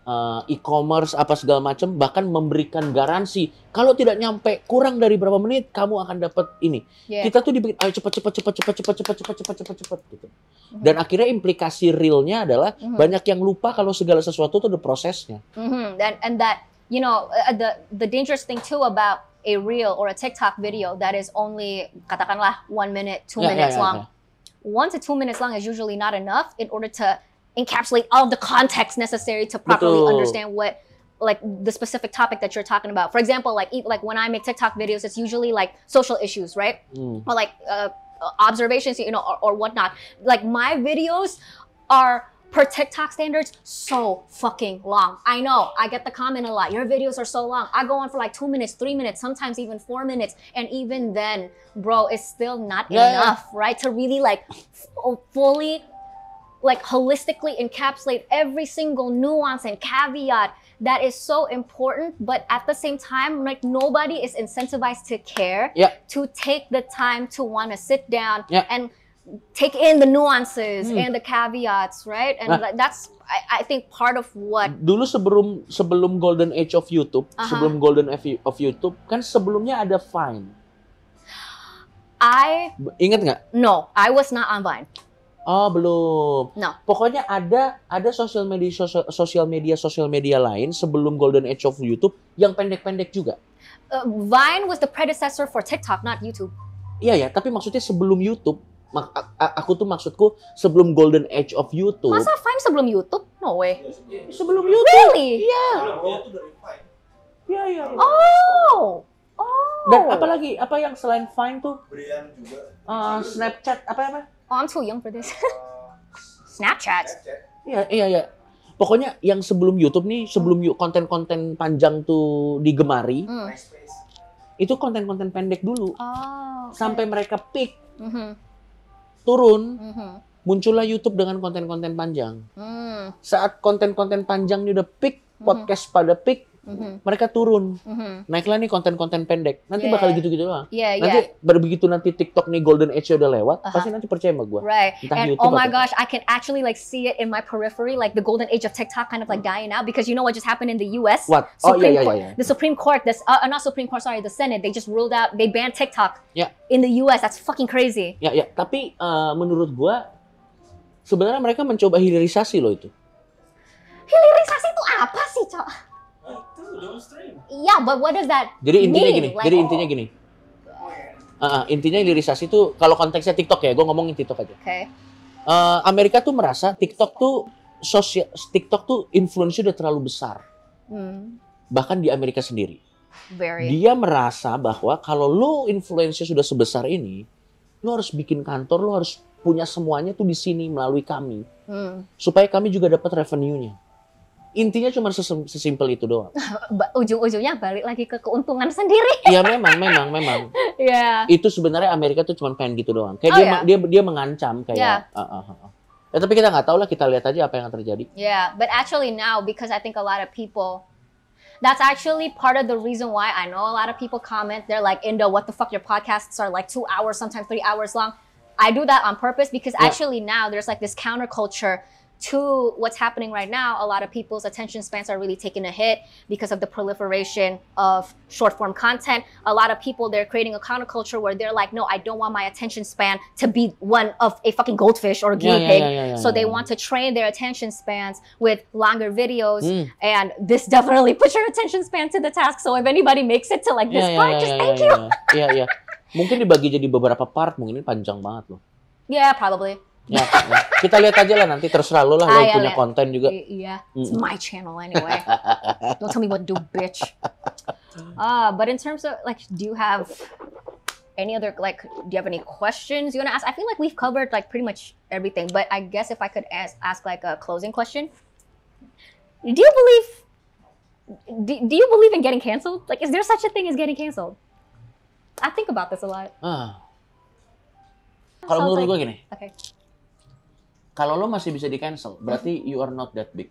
uh, e-commerce apa segala macam bahkan memberikan garansi kalau tidak nyampe kurang dari berapa menit kamu akan dapat ini yeah. kita tuh dibikin ayo cepat cepat cepat cepat cepat cepat cepat cepat cepat cepat gitu mm-hmm. dan akhirnya implikasi realnya adalah mm-hmm. banyak yang lupa kalau segala sesuatu itu ada prosesnya mm-hmm. and and that you know uh, the the dangerous thing too about a real or a TikTok video that is only katakanlah one minute two yeah, minutes yeah, yeah, long yeah. one to two minutes long is usually not enough in order to encapsulate all the context necessary to properly Betul. understand what like the specific topic that you're talking about. For example, like like when I make TikTok videos, it's usually like social issues, right? Mm. Or like uh, observations, you know, or, or whatnot. Like my videos are per TikTok standards, so fucking long. I know, I get the comment a lot. Your videos are so long. I go on for like two minutes, three minutes, sometimes even four minutes. And even then, bro, it's still not yeah. enough, right? To really like f- fully like holistically encapsulate every single nuance and caveat that is so important but at the same time like nobody is incentivized to care to take the time to want to sit down and take in the nuances hmm. and the caveats right and nah, that's I, I think part of what dulu sebelum sebelum golden age of YouTube uh -huh. sebelum golden age of YouTube kan sebelumnya ada Vine I ingat nggak no I was not on Vine Oh belum. No. Pokoknya ada ada sosial media sosial, media sosial media lain sebelum golden age of YouTube yang pendek-pendek juga. Uh, Vine was the predecessor for TikTok, not YouTube. Iya ya, tapi maksudnya sebelum YouTube mak aku tuh maksudku sebelum golden age of YouTube. Masa Vine sebelum YouTube? No way. Sebelum YouTube. Really? Iya. Iya, iya, iya. Oh. Oh. Dan apalagi apa yang selain Vine tuh? Brian juga. Uh, Snapchat apa apa? Oh, I'm too young for this. Ah, Snapchat. Iya, iya, iya. Pokoknya yang sebelum YouTube nih, sebelum hmm. konten konten-konten panjang tuh digemari, hmm. itu konten-konten pendek dulu. Oh, okay. Sampai mereka pick mm -hmm. turun, mm -hmm. muncullah YouTube dengan konten-konten panjang. Mm. Saat konten-konten panjang ini udah pick mm-hmm. podcast mm -hmm. pada pick. Mm-hmm. Mereka turun. Mm-hmm. Naiklah nih konten-konten pendek. Nanti yeah. bakal gitu-gitu doang. Yeah, nanti yeah. berbegitu nanti TikTok nih golden age udah lewat, uh-huh. pasti nanti percaya sama gue. Right. And YouTube oh my gosh, I can actually like see it in my periphery like the golden age of TikTok kind of like mm. dying out because you know what just happened in the US? What? Supreme oh yeah, yeah, yeah, yeah. The Supreme Court, the uh, not Supreme Court, sorry, the Senate, they just ruled out they banned TikTok. Yeah. In the US, that's fucking crazy. Ya, yeah, ya, yeah. tapi uh, menurut gue sebenarnya mereka mencoba hilirisasi loh itu. Hilirisasi itu apa sih, Cok? don't Yeah, but what does that Jadi intinya mean? gini, like, jadi oh. intinya gini. Uh, intinya lirisasi itu kalau konteksnya TikTok ya, gue ngomongin TikTok aja. Okay. Uh, Amerika tuh merasa TikTok tuh sosial, TikTok tuh influence udah terlalu besar. Hmm. Bahkan di Amerika sendiri. Very. Dia merasa bahwa kalau lo influence sudah sebesar ini, lo harus bikin kantor, lo harus punya semuanya tuh di sini melalui kami, hmm. supaya kami juga dapat revenue-nya. Intinya cuma sesimpel itu doang. Ujung-ujungnya balik lagi ke keuntungan sendiri. Iya memang, memang, memang. Iya. yeah. Itu sebenarnya Amerika tuh cuma pengen gitu doang. Kayak oh, dia, yeah. Iya. dia dia mengancam kayak. Yeah. Uh, uh, uh, uh. Ya, tapi kita nggak tahu lah, kita lihat aja apa yang terjadi. Yeah, but actually now because I think a lot of people that's actually part of the reason why I know a lot of people comment. They're like, Indo, what the fuck? Your podcasts are like two hours, sometimes three hours long. I do that on purpose because yeah. actually now there's like this counterculture to what's happening right now, a lot of people's attention spans are really taking a hit because of the proliferation of short form content. A lot of people, they're creating a counterculture where they're like, no, I don't want my attention span to be one of a fucking goldfish or a guinea yeah, pig. Yeah, yeah, so they want to train their attention spans with longer videos. Mm. And this definitely puts your attention span to the task. So if anybody makes it to like this part, just thank you. yeah, yeah. Mungkin dibagi jadi beberapa part, mungkin ini panjang banget loh. Yeah, probably. Ya, ya. Kita lihat aja lah nanti terus lalu lah ah, lo ya, punya liat. konten juga. I iya, it's my channel anyway. Don't tell me what to do, bitch. Uh, but in terms of like, do you have any other like? Do you have any questions you wanna ask? I feel like we've covered like pretty much everything. But I guess if I could ask ask like a closing question, do you believe? Do, do you believe in getting canceled? Like, is there such a thing as getting canceled? I think about this a lot. Uh. Kalau menurut like, gue gini, okay. Kalau lo masih bisa di cancel, berarti mm-hmm. you are not that big.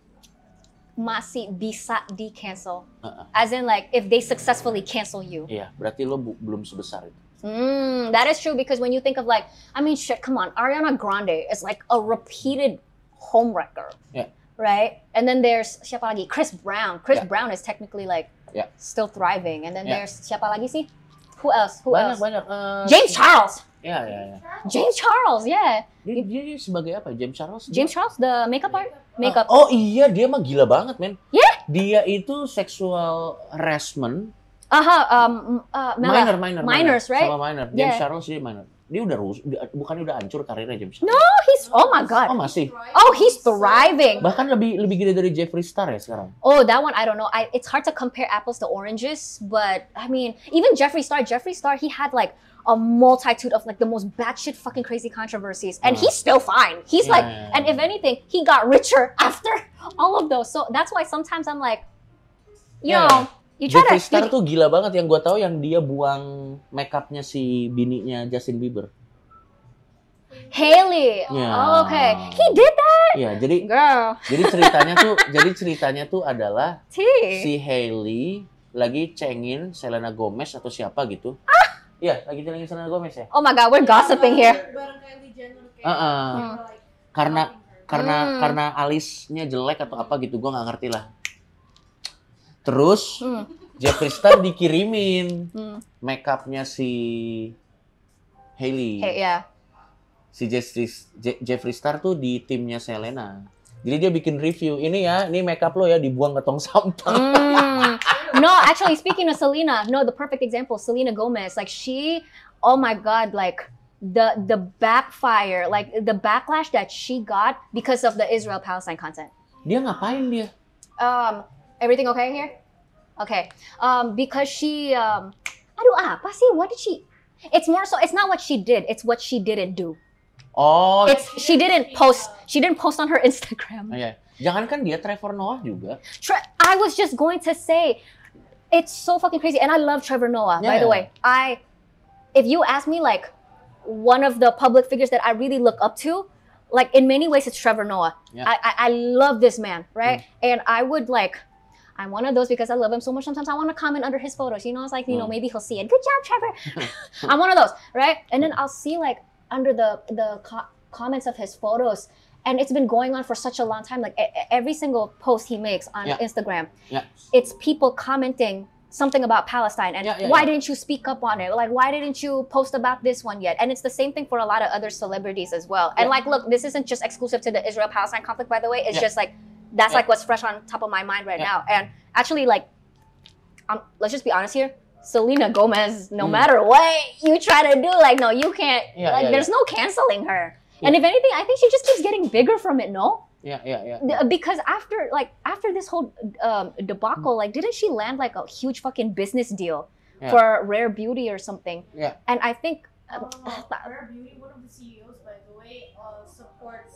Masih bisa di cancel. Uh -uh. As in like if they successfully cancel you. Iya, berarti lo belum sebesar itu. Mm, that is true because when you think of like, I mean, shit, come on, Ariana Grande is like a repeated home wrecker. Yeah. Right? And then there's siapa lagi? Chris Brown. Chris yeah. Brown is technically like yeah. still thriving. And then yeah. there's siapa lagi sih? Who else? Who banyak else? banyak. Uh, James Charles. Ya ya ya. James Charles ya. Yeah. Dia, dia, dia sebagai apa? James Charles. James Charles the makeup art. Makeup. Uh, oh iya dia mah gila banget men. Ya. Yeah. Dia itu sexual harassment. Aha, um, uh, minor, minor, minor, minors, right? Sama minor. James yeah. Charles dia minor. dia udah bukannya udah hancur karirnya James No, he's oh my god. Oh masih. Oh, he's thriving. Bahkan lebih lebih gede dari Jeffree Star ya sekarang. Oh, that one I don't know. I, it's hard to compare apples to oranges, but I mean, even Jeffree Star, Jeffree Star, he had like a multitude of like the most batshit fucking crazy controversies, and hmm. he's still fine. He's yeah, like, yeah, and if anything, he got richer after all of those. So that's why sometimes I'm like, you know, You try tuh gila banget yang gue tahu yang dia buang makeupnya si bininya Justin Bieber. Haley, yeah. oh, oke, okay. he did that. Iya, jadi Girl. jadi ceritanya tuh, jadi ceritanya tuh adalah T. si Haley lagi cengin Selena Gomez atau siapa gitu. Ah. Iya, lagi cengin Selena Gomez ya. Oh my god, we're gossiping here. Uh -uh. Hmm. Karena karena hmm. karena alisnya jelek atau apa gitu, gue nggak ngerti lah. Terus hmm. Jeffree Star dikirimin hmm. makeupnya si Hailey. Hey, ya. Si Jeffree, Star tuh di timnya Selena. Jadi dia bikin review, ini ya, ini makeup lo ya dibuang ke tong sampah. Mm. No, actually speaking of Selena, no, the perfect example, Selena Gomez, like she, oh my god, like the the backfire, like the backlash that she got because of the Israel Palestine content. Dia ngapain dia? Um, Everything okay here? Okay. Um, because she, um, aduh ah, What did she? It's more so. It's not what she did. It's what she didn't do. Oh. It's she didn't post. She didn't post on her Instagram. Okay. Oh, kan dia Trevor Noah juga. Tre I was just going to say, it's so fucking crazy. And I love Trevor Noah. Yeah. By the way, I, if you ask me, like, one of the public figures that I really look up to, like in many ways, it's Trevor Noah. Yeah. I, I, I love this man, right? Mm. And I would like I'm one of those because I love him so much. Sometimes I want to comment under his photos. You know, it's like, you mm. know, maybe he'll see it. Good job, Trevor. I'm one of those, right? And then I'll see like under the the co- comments of his photos and it's been going on for such a long time like every single post he makes on yeah. Instagram. Yeah. It's people commenting something about Palestine and yeah, yeah, why yeah. didn't you speak up on it? Like, why didn't you post about this one yet? And it's the same thing for a lot of other celebrities as well. And like, look, this isn't just exclusive to the Israel Palestine conflict, by the way. It's just like that's yeah. like what's fresh on top of my mind right yeah. now. And actually, like, um, let's just be honest here. Selena Gomez, no mm. matter what you try to do, like, no, you can't. Yeah, like, there's no canceling her. And if anything, I think she just keeps getting bigger from it. No. Yeah, yeah, yeah. Because after, like, after this whole um, debacle, mm. like, didn't she land like a huge fucking business deal for Rare Beauty or something? Yeah. And I think. Um, uh, Rare Beauty, one of the CEOs, by the way, uh, supports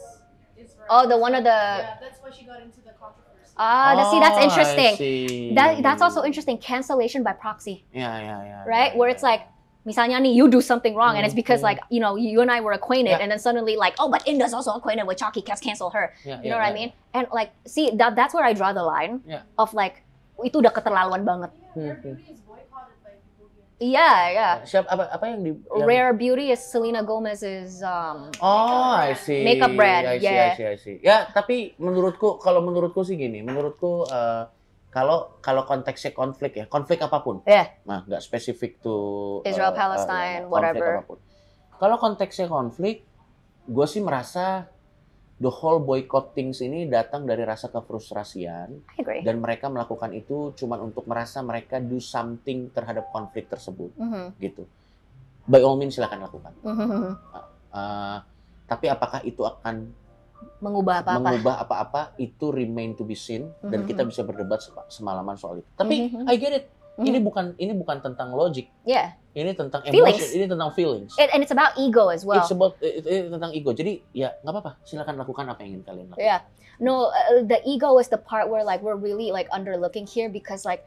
Oh, the one of the. Yeah, that's why she got into the controversy. Ah, oh, see, that's ah, interesting. See. That that's also interesting. Cancellation by proxy. Yeah, yeah, yeah. Right, yeah, where yeah. it's like. Misalnya you do something wrong, mm, and it's because mm-hmm. like you know you and I were acquainted, and then suddenly like oh, but Inda's also acquainted with Chalky, can't cancel her. you know what I mean? And like see that that's where I draw the line of like itu udah keterlaluan banget. Yeah, Iya, yeah, iya. Yeah. Siapa apa apa yang di yang... Rare Beauty is Selena Gomez's um Oh, I see. Makeup brand. I see, yeah. I see, I see. Ya, tapi menurutku kalau menurutku sih gini, menurutku uh, kalau kalau konteksnya konflik ya, konflik apapun. Yeah. Nah, nggak spesifik tuh eh, Israel uh, Palestine uh, whatever. Apapun. Kalau konteksnya konflik, gue sih merasa the whole boycott things ini datang dari rasa kefrustrasian dan mereka melakukan itu cuma untuk merasa mereka do something terhadap konflik tersebut mm -hmm. gitu. By all means silahkan lakukan. Mm -hmm. uh, tapi apakah itu akan mengubah apa-apa. Mengubah apa-apa itu remain to be seen mm -hmm. dan mm-hmm. kita bisa berdebat semalaman soal itu. Tapi mm -hmm. I get it. Mm. Ini mm-hmm. bukan ini bukan tentang logic. Yeah. Ini tentang feelings. emotion, ini tentang feelings. It, and it's about ego as well. It's about it, it, tentang ego. Jadi ya nggak apa-apa, silakan lakukan apa yang ingin kalian lakukan. Yeah. No, uh, the ego is the part where like we're really like underlooking here because like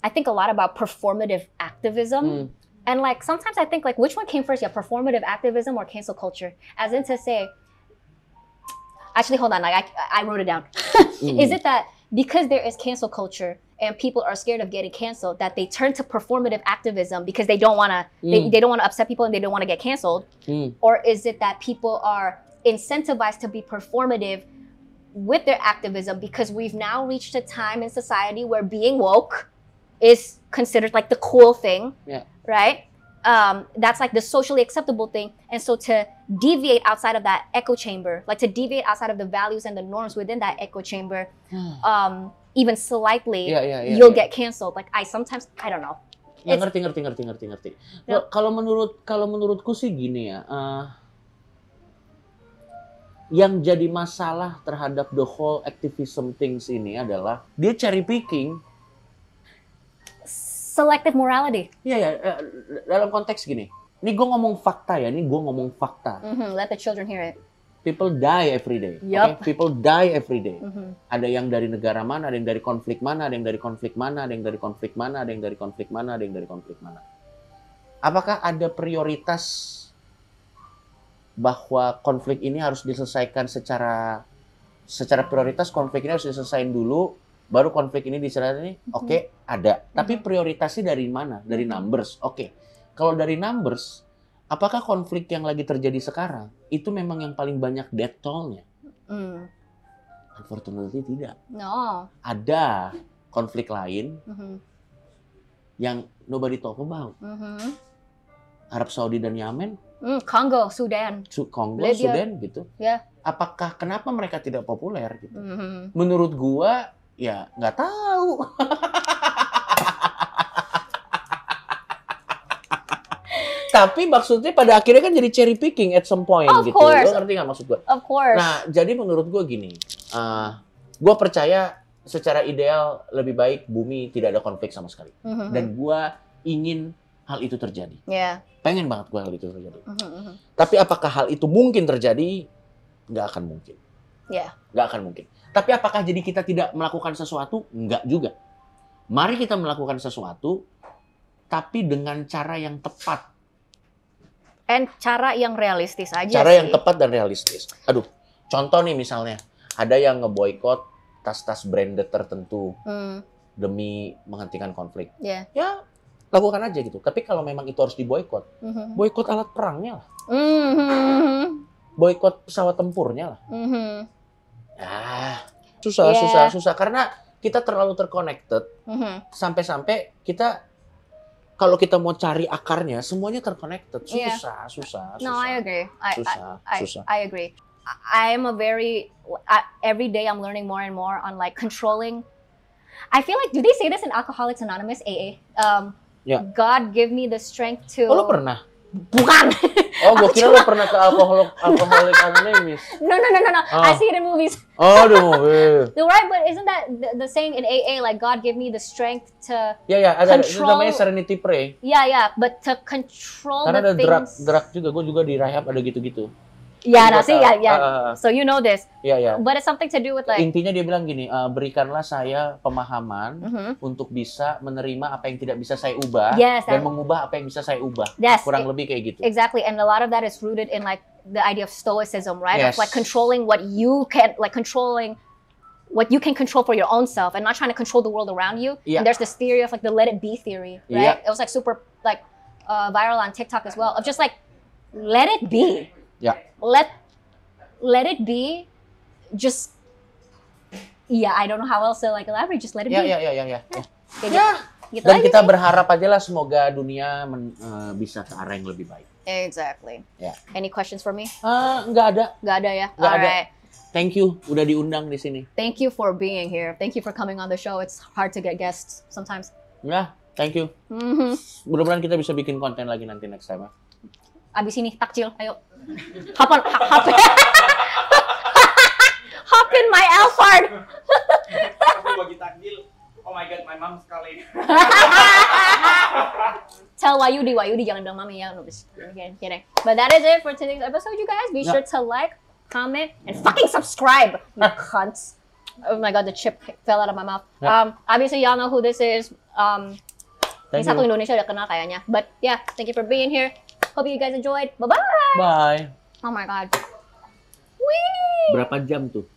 I think a lot about performative activism. Mm. And like sometimes I think like which one came first, yeah, performative activism or cancel culture? As in to say, actually, hold on, like I, I wrote it down. mm. Is it that because there is cancel culture, and people are scared of getting canceled that they turn to performative activism because they don't want to mm. they, they, don't want to upset people and they don't want to get canceled mm. or is it that people are incentivized to be performative with their activism because we've now reached a time in society where being woke is considered like the cool thing yeah. right um, that's like the socially acceptable thing and so to deviate outside of that echo chamber like to deviate outside of the values and the norms within that echo chamber hmm. um, even slightly yeah, yeah, yeah, you'll yeah. get canceled like I sometimes I don't know ya, ngerti ngerti ngerti ngerti ngerti no. kalau menurut kalau menurutku sih gini ya uh, yang jadi masalah terhadap the whole activism things ini adalah dia cherry picking selective morality iya ya dalam konteks gini ini gue ngomong fakta ya ini gue ngomong fakta mm -hmm, let the children hear it people die every day. Yep. Okay? People die every day. Mm-hmm. Ada yang dari negara mana, ada yang dari konflik mana, ada yang dari konflik mana, ada yang dari konflik mana, ada yang dari konflik mana, ada yang dari konflik mana. Apakah ada prioritas bahwa konflik ini harus diselesaikan secara secara prioritas konflik ini harus diselesaikan dulu baru konflik ini diselesaikan ini mm-hmm. oke okay, mm-hmm. ada tapi mm-hmm. prioritasnya dari mana dari mm-hmm. numbers oke okay. kalau dari numbers apakah konflik yang lagi terjadi sekarang itu memang yang paling banyak death tollnya? Mm. Unfortunately tidak. No. Ada konflik lain mm-hmm. yang nobody talk about. Mm-hmm. Arab Saudi dan Yaman? Mm, Kongo, Sudan. Su- Kongo, Libya. Sudan gitu. Yeah. Apakah kenapa mereka tidak populer gitu? Mm-hmm. Menurut gua ya nggak tahu. Tapi maksudnya pada akhirnya kan jadi cherry picking at some point of gitu. Course. Lo ngerti nggak maksud gue? Of course. Nah, jadi menurut gue gini, uh, eh, gue percaya secara ideal lebih baik bumi tidak ada konflik sama sekali. Mm -hmm. Dan gue ingin hal itu terjadi. Yeah. Pengen banget gue hal itu terjadi. Mm -hmm. Tapi apakah hal itu mungkin terjadi? Nggak akan mungkin. Yeah. Nggak akan mungkin. Tapi apakah jadi kita tidak melakukan sesuatu? Nggak juga. Mari kita melakukan sesuatu, tapi dengan cara yang tepat and cara yang realistis aja cara sih. yang tepat dan realistis aduh contoh nih misalnya ada yang ngeboikot tas-tas branded tertentu hmm. demi menghentikan konflik yeah. ya lakukan aja gitu tapi kalau memang itu harus diboikot mm-hmm. boikot alat perangnya lah mm-hmm. boikot pesawat tempurnya lah mm-hmm. ah susah yeah. susah susah karena kita terlalu terconnected mm-hmm. sampai-sampai kita kalau kita mau cari akarnya, semuanya terconnected. Susah, iya. yeah. susah, susah. No, susah. I agree. I, susah, I, I, susah. I agree. I am a very I, every day I'm learning more and more on like controlling. I feel like do they say this in Alcoholics Anonymous AA? Um, yeah. God give me the strength to. Oh, lo pernah? Bukan. Oh, gue kira lo pernah ke alkohol alkoholik anonymous. No, no, no, no, no. Ah. I see it in movies. Oh, the movie. right, but isn't that the, the saying in AA like God give me the strength to Yeah, yeah, ada control... itu namanya serenity pray. Yeah, yeah, but to control Karena the ada things. drug, drug juga, gue juga di rehab ada gitu-gitu. Ya nah, ya ya, ah, ah, ah. so you know this. Ya ya. But it's something to do with like. Intinya dia bilang gini, uh, berikanlah saya pemahaman mm -hmm. untuk bisa menerima apa yang tidak bisa saya ubah yes, dan mengubah apa yang bisa saya ubah. Yes, Kurang it, e- lebih kayak gitu. Exactly, and a lot of that is rooted in like the idea of stoicism, right? Yes. Of like controlling what you can, like controlling what you can control for your own self, and not trying to control the world around you. Yeah. And there's this theory of like the let it be theory, right? Yeah. It was like super like uh, viral on TikTok as well of just like let it be yeah. let let it be just yeah I don't know how else to like elaborate just let it yeah, be yeah yeah yeah yeah, yeah. Ya. Gitu. gitu. Dan kita sih. berharap aja lah semoga dunia men, uh, bisa ke arah yang lebih baik. Exactly. Yeah. Any questions for me? Uh, nggak ada. Nggak ada ya. Nggak ada. Right. Thank you udah diundang di sini. Thank you for being here. Thank you for coming on the show. It's hard to get guests sometimes. Ya, yeah, thank you. Mm -hmm. Mudah-mudahan kita bisa bikin konten lagi nanti next time. Ya abis ini takjil, ayo. Happen, happen. happen my Alphard. bagi takjil. Oh my god, my mom sekali. tell Wayudi, Wayudi jangan bilang mami ya, nulis. Okay, kidding. But that is it for today's episode, you guys. Be sure to like, comment, and fucking subscribe, you ah. cunts. Oh my god, the chip fell out of my mouth. Um, obviously y'all know who this is. Um, Thank ini satu Indonesia udah kenal kayaknya. But yeah, thank you for being here. Hope you guys enjoyed. Bye-bye. Bye. Oh my god. Wee. Berapa jam tuh?